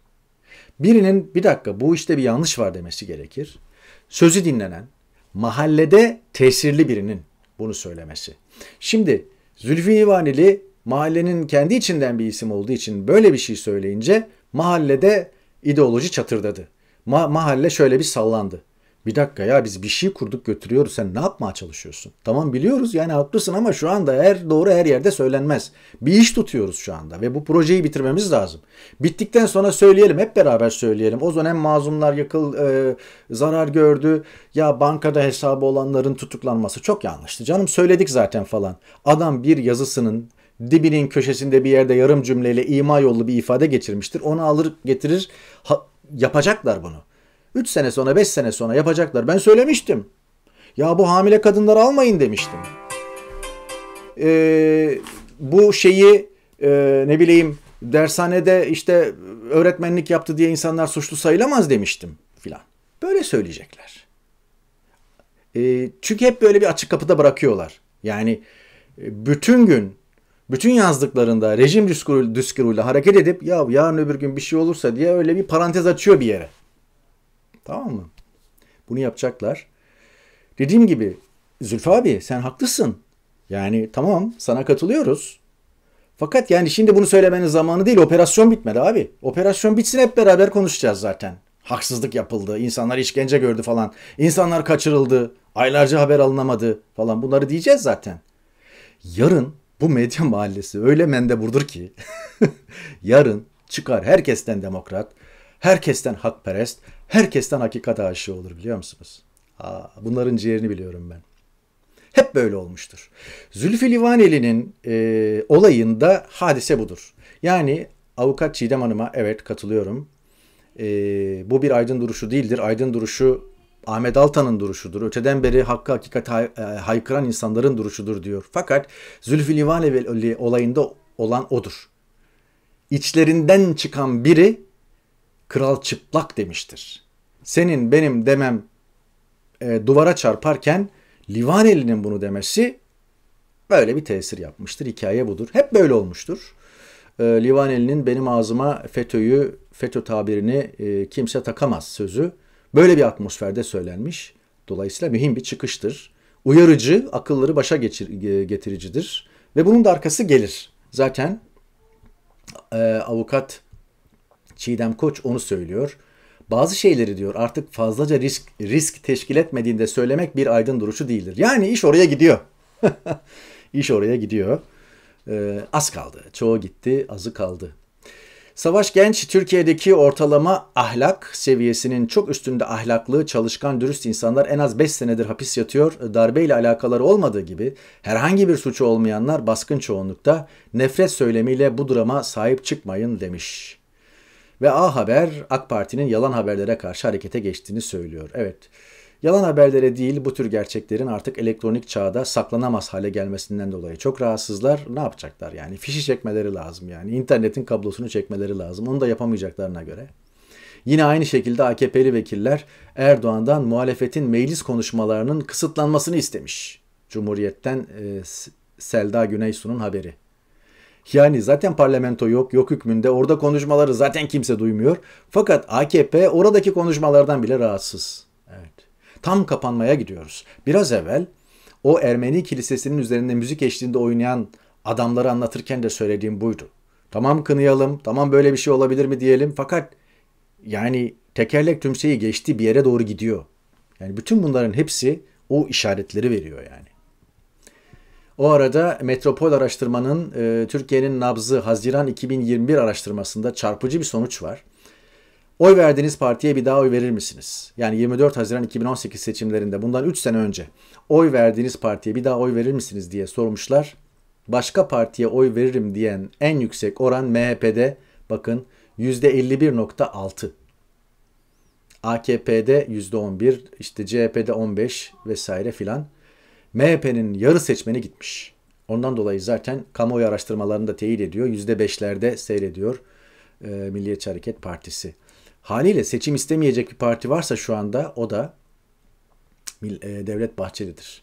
Birinin bir dakika bu işte bir yanlış var demesi gerekir. Sözü dinlenen, mahallede tesirli birinin bunu söylemesi. Şimdi Zülfü İvanili mahallenin kendi içinden bir isim olduğu için böyle bir şey söyleyince mahallede ideoloji çatırdadı. Ma- mahalle şöyle bir sallandı. Bir dakika ya biz bir şey kurduk götürüyoruz sen ne yapmaya çalışıyorsun? Tamam biliyoruz yani haklısın ama şu anda her doğru her yerde söylenmez. Bir iş tutuyoruz şu anda ve bu projeyi bitirmemiz lazım. Bittikten sonra söyleyelim hep beraber söyleyelim. O dönem mazlumlar yakıl e, zarar gördü. Ya bankada hesabı olanların tutuklanması çok yanlıştı. Canım söyledik zaten falan. Adam bir yazısının dibinin köşesinde bir yerde yarım cümleyle ima yollu bir ifade geçirmiştir. Onu alır getirir ha, yapacaklar bunu. 3 sene sonra 5 sene sonra yapacaklar. Ben söylemiştim. Ya bu hamile kadınları almayın demiştim. Ee, bu şeyi e, ne bileyim dershanede işte öğretmenlik yaptı diye insanlar suçlu sayılamaz demiştim filan. Böyle söyleyecekler. E, çünkü hep böyle bir açık kapıda bırakıyorlar. Yani e, bütün gün, bütün yazdıklarında rejim düskuruyla hareket edip ya yarın öbür gün bir şey olursa diye öyle bir parantez açıyor bir yere. Tamam mı? Bunu yapacaklar. Dediğim gibi Zülfü abi sen haklısın. Yani tamam sana katılıyoruz. Fakat yani şimdi bunu söylemenin zamanı değil. Operasyon bitmedi abi. Operasyon bitsin hep beraber konuşacağız zaten. Haksızlık yapıldı, insanlar işkence gördü falan. İnsanlar kaçırıldı, aylarca haber alınamadı falan. Bunları diyeceğiz zaten. Yarın bu medya mahallesi öyle mendeburdur ki. yarın çıkar herkesten demokrat, herkesten hakperest, herkesten hakikat aşığı olur biliyor musunuz? Aa, bunların ciğerini biliyorum ben. Hep böyle olmuştur. Zülfü Livaneli'nin e, olayında hadise budur. Yani avukat Çiğdem Hanım'a evet katılıyorum. E, bu bir aydın duruşu değildir. Aydın duruşu Ahmet Altan'ın duruşudur. Öteden beri hakkı hakikati hay, e, haykıran insanların duruşudur diyor. Fakat Zülfü Livaneli olayında olan odur. İçlerinden çıkan biri kral çıplak demiştir. Senin benim demem e, duvara çarparken Livaneli'nin bunu demesi böyle bir tesir yapmıştır. Hikaye budur. Hep böyle olmuştur. E, Livaneli'nin benim ağzıma FETÖ'yü, FETÖ tabirini e, kimse takamaz sözü böyle bir atmosferde söylenmiş. Dolayısıyla mühim bir çıkıştır. Uyarıcı, akılları başa geçir, getiricidir ve bunun da arkası gelir. Zaten e, avukat Çiğdem Koç onu söylüyor. Bazı şeyleri diyor artık fazlaca risk, risk teşkil etmediğinde söylemek bir aydın duruşu değildir. Yani iş oraya gidiyor. İş oraya gidiyor. Ee, az kaldı. Çoğu gitti, azı kaldı. Savaş Genç Türkiye'deki ortalama ahlak seviyesinin çok üstünde ahlaklı, çalışkan, dürüst insanlar en az 5 senedir hapis yatıyor. Darbeyle alakaları olmadığı gibi herhangi bir suçu olmayanlar baskın çoğunlukta nefret söylemiyle bu durama sahip çıkmayın demiş. Ve A Haber AK Parti'nin yalan haberlere karşı harekete geçtiğini söylüyor. Evet. Yalan haberlere değil bu tür gerçeklerin artık elektronik çağda saklanamaz hale gelmesinden dolayı çok rahatsızlar. Ne yapacaklar yani? Fişi çekmeleri lazım yani. İnternetin kablosunu çekmeleri lazım. Onu da yapamayacaklarına göre. Yine aynı şekilde AKP'li vekiller Erdoğan'dan muhalefetin meclis konuşmalarının kısıtlanmasını istemiş. Cumhuriyet'ten e, Selda Güneysu'nun haberi. Yani zaten parlamento yok, yok hükmünde. Orada konuşmaları zaten kimse duymuyor. Fakat AKP oradaki konuşmalardan bile rahatsız. Evet. Tam kapanmaya gidiyoruz. Biraz evvel o Ermeni kilisesinin üzerinde müzik eşliğinde oynayan adamları anlatırken de söylediğim buydu. Tamam kınayalım, tamam böyle bir şey olabilir mi diyelim fakat yani tekerlek tümseyi geçti bir yere doğru gidiyor. Yani bütün bunların hepsi o işaretleri veriyor yani. O arada Metropol Araştırma'nın e, Türkiye'nin Nabzı Haziran 2021 araştırmasında çarpıcı bir sonuç var. Oy verdiğiniz partiye bir daha oy verir misiniz? Yani 24 Haziran 2018 seçimlerinde bundan 3 sene önce oy verdiğiniz partiye bir daha oy verir misiniz diye sormuşlar. Başka partiye oy veririm diyen en yüksek oran MHP'de bakın %51.6. AKP'de %11, işte CHP'de 15 vesaire filan. MHP'nin yarı seçmeni gitmiş. Ondan dolayı zaten kamuoyu araştırmalarını da teyit ediyor. %5'lerde seyrediyor e, Milliyetçi Hareket Partisi. Haliyle seçim istemeyecek bir parti varsa şu anda o da e, Devlet Bahçeli'dir.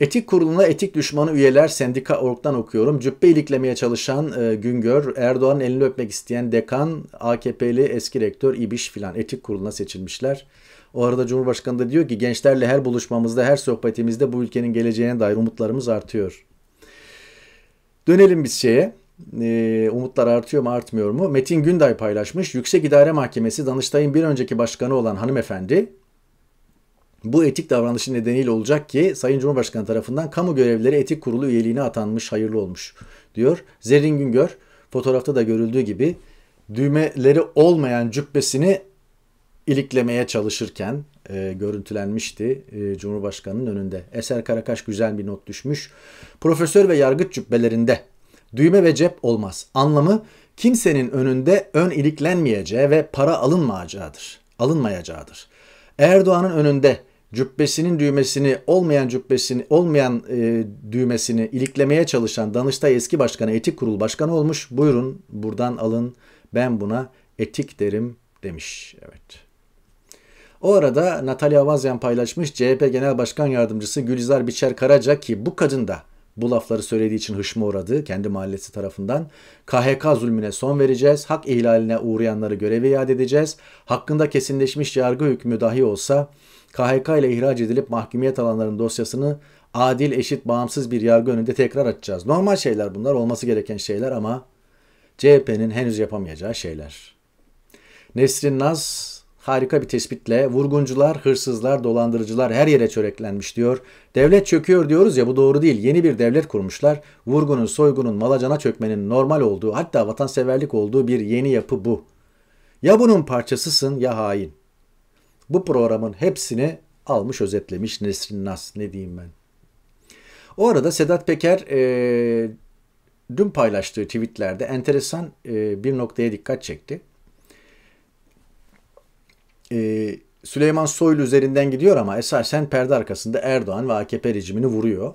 Etik kuruluna etik düşmanı üyeler sendika org'dan okuyorum. Cübbe iliklemeye çalışan e, Güngör, Erdoğan elini öpmek isteyen dekan, AKP'li eski rektör İbiş filan etik kuruluna seçilmişler. O arada Cumhurbaşkanı da diyor ki gençlerle her buluşmamızda, her sohbetimizde bu ülkenin geleceğine dair umutlarımız artıyor. Dönelim biz şeye. E, umutlar artıyor mu artmıyor mu? Metin Günday paylaşmış. Yüksek İdare Mahkemesi Danıştay'ın bir önceki başkanı olan hanımefendi bu etik davranışı nedeniyle olacak ki Sayın Cumhurbaşkanı tarafından kamu görevleri etik kurulu üyeliğine atanmış hayırlı olmuş diyor. Zerrin Güngör fotoğrafta da görüldüğü gibi düğmeleri olmayan cübbesini iliklemeye çalışırken e, görüntülenmişti e, Cumhurbaşkanı'nın önünde. Eser Karakaş güzel bir not düşmüş. Profesör ve yargıç cübbelerinde düğme ve cep olmaz. Anlamı kimsenin önünde ön iliklenmeyeceği ve para alınmayacağıdır. Alınmayacağıdır. Erdoğan'ın önünde cübbesinin düğmesini olmayan cübbesini olmayan e, düğmesini iliklemeye çalışan Danıştay eski başkanı etik kurul başkanı olmuş. Buyurun buradan alın ben buna etik derim demiş. Evet. O arada Natalya Vazyan paylaşmış CHP Genel Başkan Yardımcısı Gülizar Biçer Karaca ki bu kadın da bu lafları söylediği için hışma uğradı kendi mahallesi tarafından. KHK zulmüne son vereceğiz, hak ihlaline uğrayanları göreve iade edeceğiz. Hakkında kesinleşmiş yargı hükmü dahi olsa KHK ile ihraç edilip mahkumiyet alanların dosyasını adil, eşit, bağımsız bir yargı önünde tekrar açacağız. Normal şeyler bunlar, olması gereken şeyler ama CHP'nin henüz yapamayacağı şeyler. Nesrin Naz harika bir tespitle vurguncular, hırsızlar, dolandırıcılar her yere çöreklenmiş diyor. Devlet çöküyor diyoruz ya bu doğru değil. Yeni bir devlet kurmuşlar. Vurgunun, soygunun, malacana çökmenin normal olduğu hatta vatanseverlik olduğu bir yeni yapı bu. Ya bunun parçasısın ya hain. Bu programın hepsini almış özetlemiş Nesrin Nas ne diyeyim ben. O arada Sedat Peker ee, dün paylaştığı tweetlerde enteresan e, bir noktaya dikkat çekti e, Süleyman Soylu üzerinden gidiyor ama esasen perde arkasında Erdoğan ve AKP rejimini vuruyor.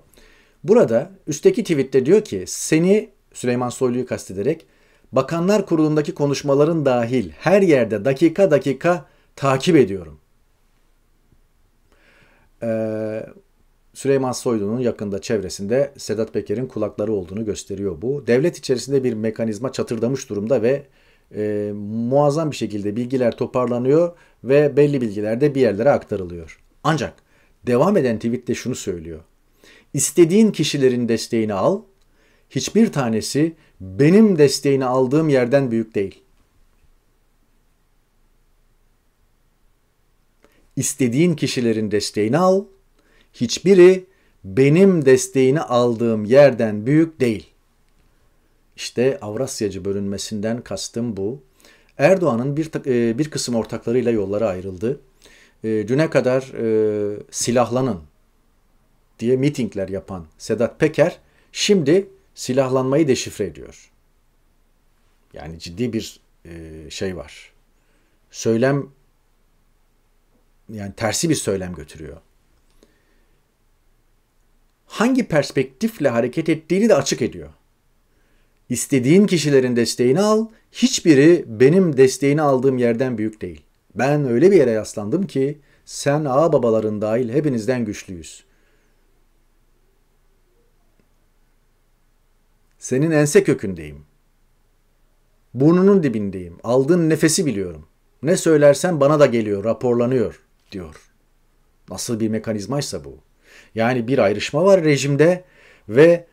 Burada üstteki tweette diyor ki seni Süleyman Soylu'yu kastederek Bakanlar Kurulu'ndaki konuşmaların dahil her yerde dakika dakika takip ediyorum. Ee, Süleyman Soylu'nun yakında çevresinde Sedat Peker'in kulakları olduğunu gösteriyor bu. Devlet içerisinde bir mekanizma çatırdamış durumda ve e, muazzam bir şekilde bilgiler toparlanıyor ve belli bilgiler de bir yerlere aktarılıyor. Ancak devam eden tweet de şunu söylüyor. İstediğin kişilerin desteğini al, hiçbir tanesi benim desteğini aldığım yerden büyük değil. İstediğin kişilerin desteğini al, hiçbiri benim desteğini aldığım yerden büyük değil. İşte Avrasyacı bölünmesinden kastım bu. Erdoğan'ın bir, e, bir kısım ortaklarıyla yollara ayrıldı. E, düne kadar e, silahlanın diye mitingler yapan Sedat Peker şimdi silahlanmayı deşifre ediyor. Yani ciddi bir şey var. Söylem yani tersi bir söylem götürüyor. Hangi perspektifle hareket ettiğini de açık ediyor. İstediğin kişilerin desteğini al. Hiçbiri benim desteğini aldığım yerden büyük değil. Ben öyle bir yere yaslandım ki sen ağa babaların dahil hepinizden güçlüyüz. Senin ense kökündeyim. Burnunun dibindeyim. Aldığın nefesi biliyorum. Ne söylersen bana da geliyor, raporlanıyor diyor. Nasıl bir mekanizmaysa bu. Yani bir ayrışma var rejimde ve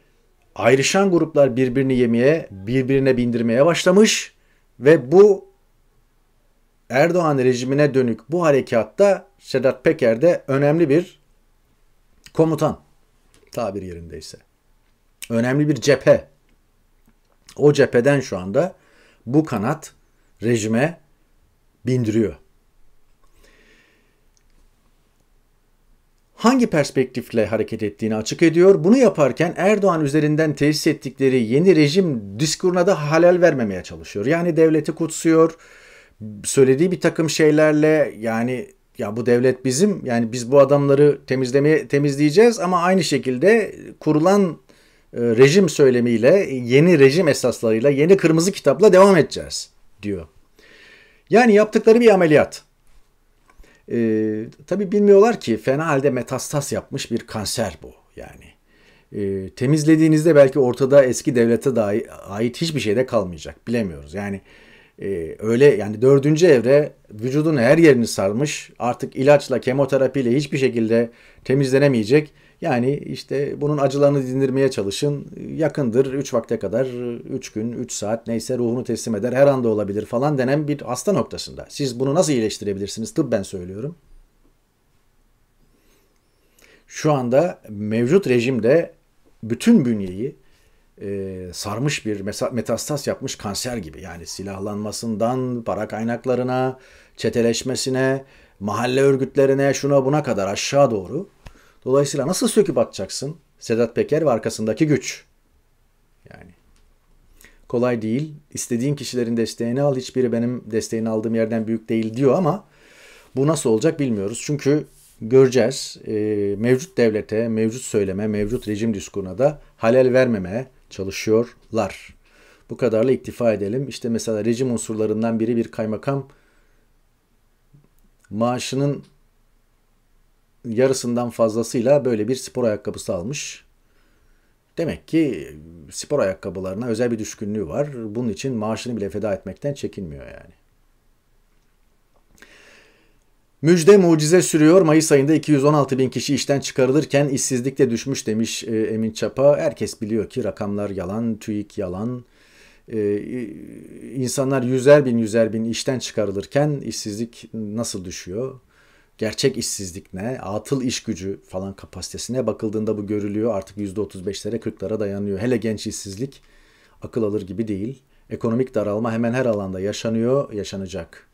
ayrışan gruplar birbirini yemeye, birbirine bindirmeye başlamış ve bu Erdoğan rejimine dönük bu harekatta Sedat Peker de önemli bir komutan tabir yerindeyse. Önemli bir cephe. O cepheden şu anda bu kanat rejime bindiriyor. hangi perspektifle hareket ettiğini açık ediyor. Bunu yaparken Erdoğan üzerinden tesis ettikleri yeni rejim diskuruna da halel vermemeye çalışıyor. Yani devleti kutsuyor, söylediği bir takım şeylerle yani ya bu devlet bizim yani biz bu adamları temizlemeye temizleyeceğiz ama aynı şekilde kurulan e, rejim söylemiyle yeni rejim esaslarıyla yeni kırmızı kitapla devam edeceğiz diyor. Yani yaptıkları bir ameliyat. E, tabii bilmiyorlar ki fena halde metastas yapmış bir kanser bu yani. E, temizlediğinizde belki ortada eski devlete dahi, ait hiçbir şey de kalmayacak. Bilemiyoruz. Yani e, öyle yani dördüncü evre vücudun her yerini sarmış. Artık ilaçla, kemoterapiyle hiçbir şekilde temizlenemeyecek yani işte bunun acılarını dindirmeye çalışın. Yakındır 3 vakte kadar 3 gün 3 saat neyse ruhunu teslim eder her anda olabilir falan denen bir hasta noktasında. Siz bunu nasıl iyileştirebilirsiniz tıp ben söylüyorum. Şu anda mevcut rejimde bütün bünyeyi e, sarmış bir metastas yapmış kanser gibi. Yani silahlanmasından para kaynaklarına, çeteleşmesine, mahalle örgütlerine şuna buna kadar aşağı doğru Dolayısıyla nasıl söküp atacaksın? Sedat Peker ve arkasındaki güç. Yani kolay değil. İstediğin kişilerin desteğini al. Hiçbiri benim desteğini aldığım yerden büyük değil diyor ama bu nasıl olacak bilmiyoruz. Çünkü göreceğiz e, mevcut devlete, mevcut söyleme, mevcut rejim diskuruna da halel vermemeye çalışıyorlar. Bu kadarla iktifa edelim. İşte mesela rejim unsurlarından biri bir kaymakam maaşının yarısından fazlasıyla böyle bir spor ayakkabısı almış. Demek ki spor ayakkabılarına özel bir düşkünlüğü var. Bunun için maaşını bile feda etmekten çekinmiyor yani. Müjde mucize sürüyor. Mayıs ayında 216 bin kişi işten çıkarılırken işsizlik de düşmüş demiş e, Emin Çapa. Herkes biliyor ki rakamlar yalan, TÜİK yalan. E, insanlar yüzer bin yüzer bin işten çıkarılırken işsizlik nasıl düşüyor? gerçek işsizlik ne, atıl iş gücü falan kapasitesine bakıldığında bu görülüyor. Artık %35'lere 40'lara dayanıyor. Hele genç işsizlik akıl alır gibi değil. Ekonomik daralma hemen her alanda yaşanıyor, yaşanacak.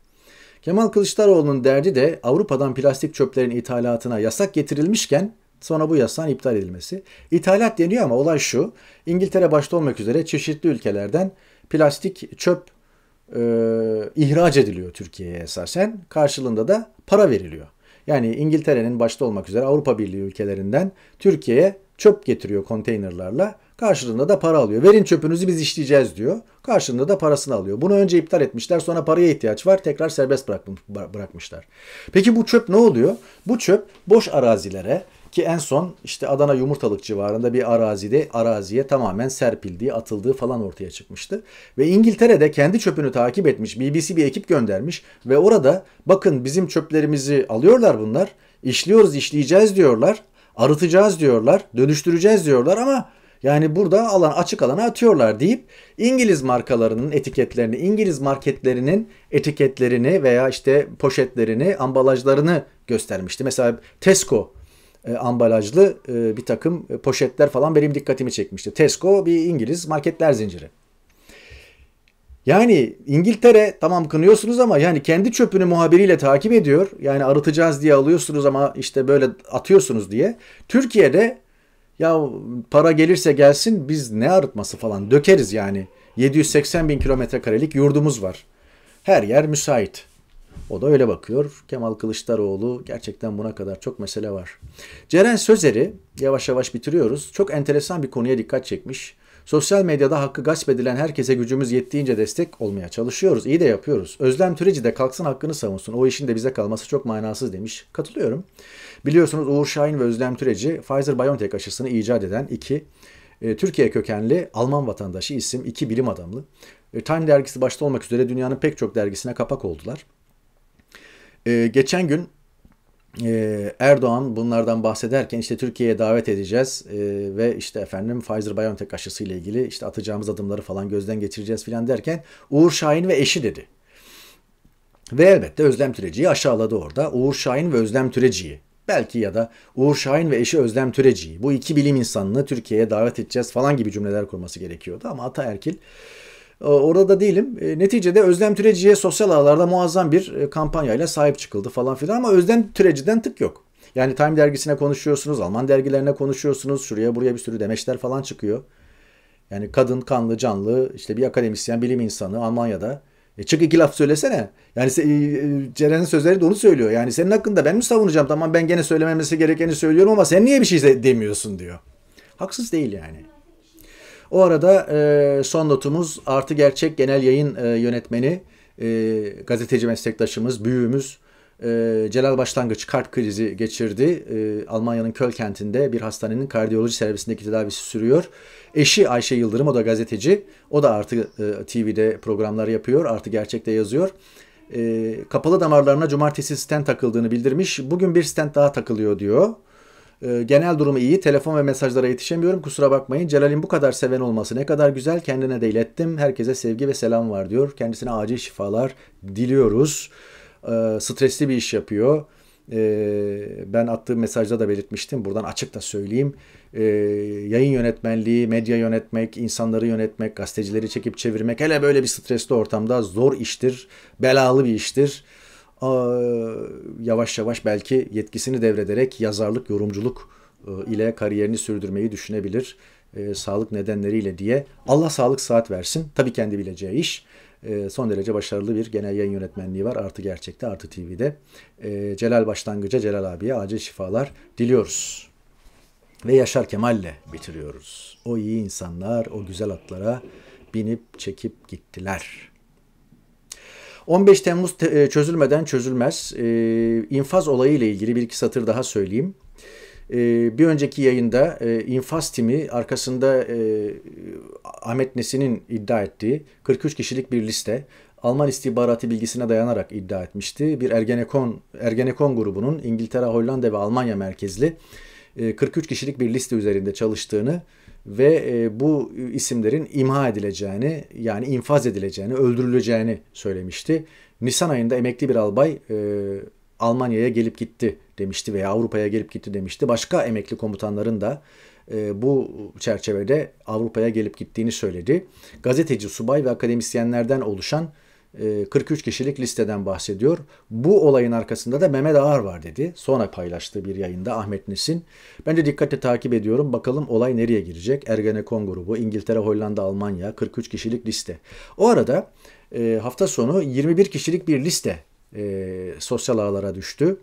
Kemal Kılıçdaroğlu'nun derdi de Avrupa'dan plastik çöplerin ithalatına yasak getirilmişken sonra bu yasan iptal edilmesi. İthalat deniyor ama olay şu. İngiltere başta olmak üzere çeşitli ülkelerden plastik çöp e, ihraç ediliyor Türkiye'ye esasen. Karşılığında da para veriliyor. Yani İngiltere'nin başta olmak üzere Avrupa Birliği ülkelerinden Türkiye'ye çöp getiriyor konteynerlarla. Karşılığında da para alıyor. Verin çöpünüzü biz işleyeceğiz diyor. Karşılığında da parasını alıyor. Bunu önce iptal etmişler sonra paraya ihtiyaç var. Tekrar serbest bırakmışlar. Peki bu çöp ne oluyor? Bu çöp boş arazilere ki en son işte Adana Yumurtalık civarında bir arazide araziye tamamen serpildiği, atıldığı falan ortaya çıkmıştı. Ve İngiltere'de kendi çöpünü takip etmiş BBC bir ekip göndermiş ve orada bakın bizim çöplerimizi alıyorlar bunlar. işliyoruz, işleyeceğiz diyorlar. Arıtacağız diyorlar, dönüştüreceğiz diyorlar ama yani burada alan açık alana atıyorlar deyip İngiliz markalarının etiketlerini, İngiliz marketlerinin etiketlerini veya işte poşetlerini, ambalajlarını göstermişti. Mesela Tesco e, ambalajlı e, bir takım e, poşetler falan benim dikkatimi çekmişti. Tesco bir İngiliz marketler zinciri. Yani İngiltere tamam kınıyorsunuz ama yani kendi çöpünü muhabiriyle takip ediyor. Yani arıtacağız diye alıyorsunuz ama işte böyle atıyorsunuz diye. Türkiye'de ya para gelirse gelsin biz ne arıtması falan dökeriz yani. 780 bin kilometre karelik yurdumuz var. Her yer müsait. O da öyle bakıyor. Kemal Kılıçdaroğlu gerçekten buna kadar çok mesele var. Ceren Sözer'i yavaş yavaş bitiriyoruz. Çok enteresan bir konuya dikkat çekmiş. Sosyal medyada hakkı gasp edilen herkese gücümüz yettiğince destek olmaya çalışıyoruz. İyi de yapıyoruz. Özlem Türeci de kalksın hakkını savunsun. O işin de bize kalması çok manasız demiş. Katılıyorum. Biliyorsunuz Uğur Şahin ve Özlem Türeci Pfizer-BioNTech aşısını icat eden iki e, Türkiye kökenli Alman vatandaşı isim iki bilim adamlı. E, Time dergisi başta olmak üzere dünyanın pek çok dergisine kapak oldular. Ee, geçen gün ee, Erdoğan bunlardan bahsederken işte Türkiye'ye davet edeceğiz ee, ve işte efendim Pfizer-BioNTech aşısı ile ilgili işte atacağımız adımları falan gözden geçireceğiz filan derken Uğur Şahin ve eşi dedi. Ve elbette Özlem Türeci'yi aşağıladı orada. Uğur Şahin ve Özlem Türeci'yi belki ya da Uğur Şahin ve eşi Özlem Türeci'yi bu iki bilim insanını Türkiye'ye davet edeceğiz falan gibi cümleler kurması gerekiyordu ama Ataerkil ee, orada da değilim. Ee, neticede Özlem Türeci'ye sosyal ağlarda muazzam bir e, kampanyayla sahip çıkıldı falan filan ama Özlem Türeci'den tık yok. Yani Time dergisine konuşuyorsunuz, Alman dergilerine konuşuyorsunuz, şuraya buraya bir sürü demeçler falan çıkıyor. Yani kadın kanlı canlı işte bir akademisyen bilim insanı Almanya'da. E çık iki laf söylesene. Yani e, e, Ceren'in sözleri de onu söylüyor. Yani senin hakkında ben mi savunacağım? Tamam ben gene söylememesi gerekeni söylüyorum ama sen niye bir şey demiyorsun diyor. Haksız değil yani. O arada e, son notumuz Artı Gerçek Genel Yayın e, Yönetmeni, e, gazeteci meslektaşımız, büyüğümüz e, Celal Başlangıç kalp krizi geçirdi. E, Almanya'nın Köl kentinde bir hastanenin kardiyoloji servisindeki tedavisi sürüyor. Eşi Ayşe Yıldırım o da gazeteci. O da artı e, TV'de programlar yapıyor. Artı gerçekte yazıyor. E, kapalı damarlarına cumartesi stent takıldığını bildirmiş. Bugün bir stent daha takılıyor diyor. Ee, genel durumu iyi. Telefon ve mesajlara yetişemiyorum. Kusura bakmayın. Celal'in bu kadar seven olması ne kadar güzel. Kendine de ilettim. Herkese sevgi ve selam var diyor. Kendisine acil şifalar diliyoruz. E, stresli bir iş yapıyor. E, ben attığım mesajda da belirtmiştim. Buradan açık da söyleyeyim. E, yayın yönetmenliği, medya yönetmek, insanları yönetmek, gazetecileri çekip çevirmek hele böyle bir stresli ortamda zor iştir. Belalı bir iştir. Ee, yavaş yavaş belki yetkisini devrederek yazarlık, yorumculuk e, ile kariyerini sürdürmeyi düşünebilir. E, sağlık nedenleriyle diye. Allah sağlık saat versin. Tabii kendi bileceği iş e, son derece başarılı bir genel yayın yönetmenliği var. Artı Gerçek'te, Artı TV'de. Celal Başlangıca, Celal abiye acil şifalar diliyoruz. Ve Yaşar Kemal'le bitiriyoruz. O iyi insanlar o güzel atlara binip çekip gittiler.'' 15 Temmuz te- e, çözülmeden çözülmez. E, infaz olayı ile ilgili bir iki satır daha söyleyeyim. E, bir önceki yayında e, infaz timi arkasında e, Ahmet Nesin'in iddia ettiği 43 kişilik bir liste Alman istihbaratı bilgisine dayanarak iddia etmişti. Bir Ergenekon Ergenekon grubunun İngiltere, Hollanda ve Almanya merkezli 43 e, kişilik bir liste üzerinde çalıştığını ve e, bu isimlerin imha edileceğini yani infaz edileceğini, öldürüleceğini söylemişti. Nisan ayında emekli bir albay e, Almanya'ya gelip gitti demişti veya Avrupa'ya gelip gitti demişti. Başka emekli komutanların da e, bu çerçevede Avrupa'ya gelip gittiğini söyledi. Gazeteci, subay ve akademisyenlerden oluşan 43 e, kişilik listeden bahsediyor. Bu olayın arkasında da Mehmet Ağar var dedi. Sonra paylaştığı bir yayında Ahmet Nesin. Ben de dikkatli takip ediyorum. Bakalım olay nereye girecek? Ergenekon grubu, İngiltere, Hollanda, Almanya 43 kişilik liste. O arada e, hafta sonu 21 kişilik bir liste e, sosyal ağlara düştü.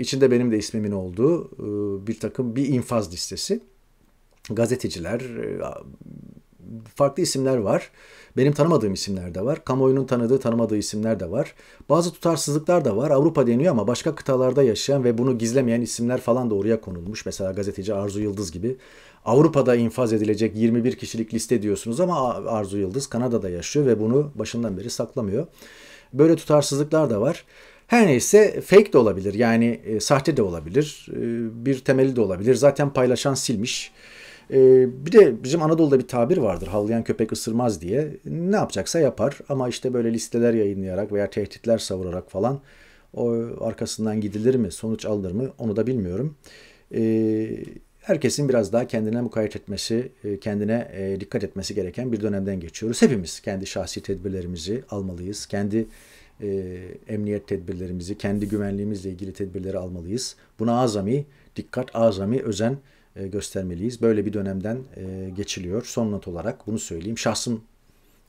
İçinde benim de ismimin olduğu bir takım bir infaz listesi. Gazeteciler, farklı isimler var. Benim tanımadığım isimler de var. Kamuoyunun tanıdığı tanımadığı isimler de var. Bazı tutarsızlıklar da var. Avrupa deniyor ama başka kıtalarda yaşayan ve bunu gizlemeyen isimler falan da oraya konulmuş. Mesela gazeteci Arzu Yıldız gibi. Avrupa'da infaz edilecek 21 kişilik liste diyorsunuz ama Arzu Yıldız Kanada'da yaşıyor ve bunu başından beri saklamıyor. Böyle tutarsızlıklar da var. Her neyse fake de olabilir yani e, sahte de olabilir, e, bir temeli de olabilir. Zaten paylaşan silmiş. Ee, bir de bizim Anadolu'da bir tabir vardır havlayan köpek ısırmaz diye. Ne yapacaksa yapar ama işte böyle listeler yayınlayarak veya tehditler savurarak falan o arkasından gidilir mi sonuç alınır mı onu da bilmiyorum. Ee, herkesin biraz daha kendine mukayyet etmesi, e, kendine e, dikkat etmesi gereken bir dönemden geçiyoruz. Hepimiz kendi şahsi tedbirlerimizi almalıyız. Kendi e, emniyet tedbirlerimizi, kendi güvenliğimizle ilgili tedbirleri almalıyız. Buna azami, dikkat azami, özen e, göstermeliyiz. Böyle bir dönemden e, geçiliyor. Son not olarak bunu söyleyeyim. Şahsım,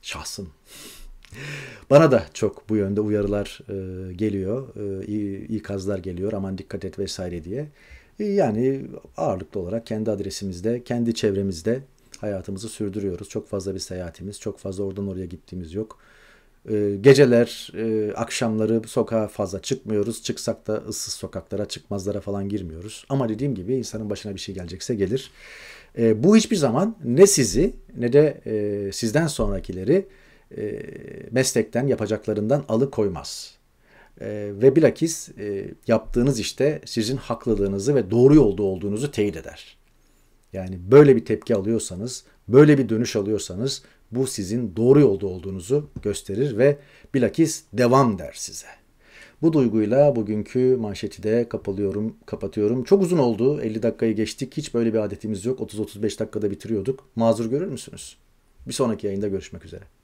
şahsım. Bana da çok bu yönde uyarılar e, geliyor, ikazlar geliyor aman dikkat et vesaire diye. Yani ağırlıklı olarak kendi adresimizde, kendi çevremizde hayatımızı sürdürüyoruz. Çok fazla bir seyahatimiz, çok fazla oradan oraya gittiğimiz yok. Ee, geceler, e, akşamları sokağa fazla çıkmıyoruz. Çıksak da ıssız sokaklara, çıkmazlara falan girmiyoruz. Ama dediğim gibi insanın başına bir şey gelecekse gelir. Ee, bu hiçbir zaman ne sizi ne de e, sizden sonrakileri e, meslekten, yapacaklarından alıkoymaz. E, ve bilakis yaptığınız işte sizin haklılığınızı ve doğru yolda olduğunuzu teyit eder. Yani böyle bir tepki alıyorsanız, böyle bir dönüş alıyorsanız bu sizin doğru yolda olduğunuzu gösterir ve bilakis devam der size. Bu duyguyla bugünkü manşeti de kapalıyorum, kapatıyorum. Çok uzun oldu. 50 dakikayı geçtik. Hiç böyle bir adetimiz yok. 30-35 dakikada bitiriyorduk. Mazur görür müsünüz? Bir sonraki yayında görüşmek üzere.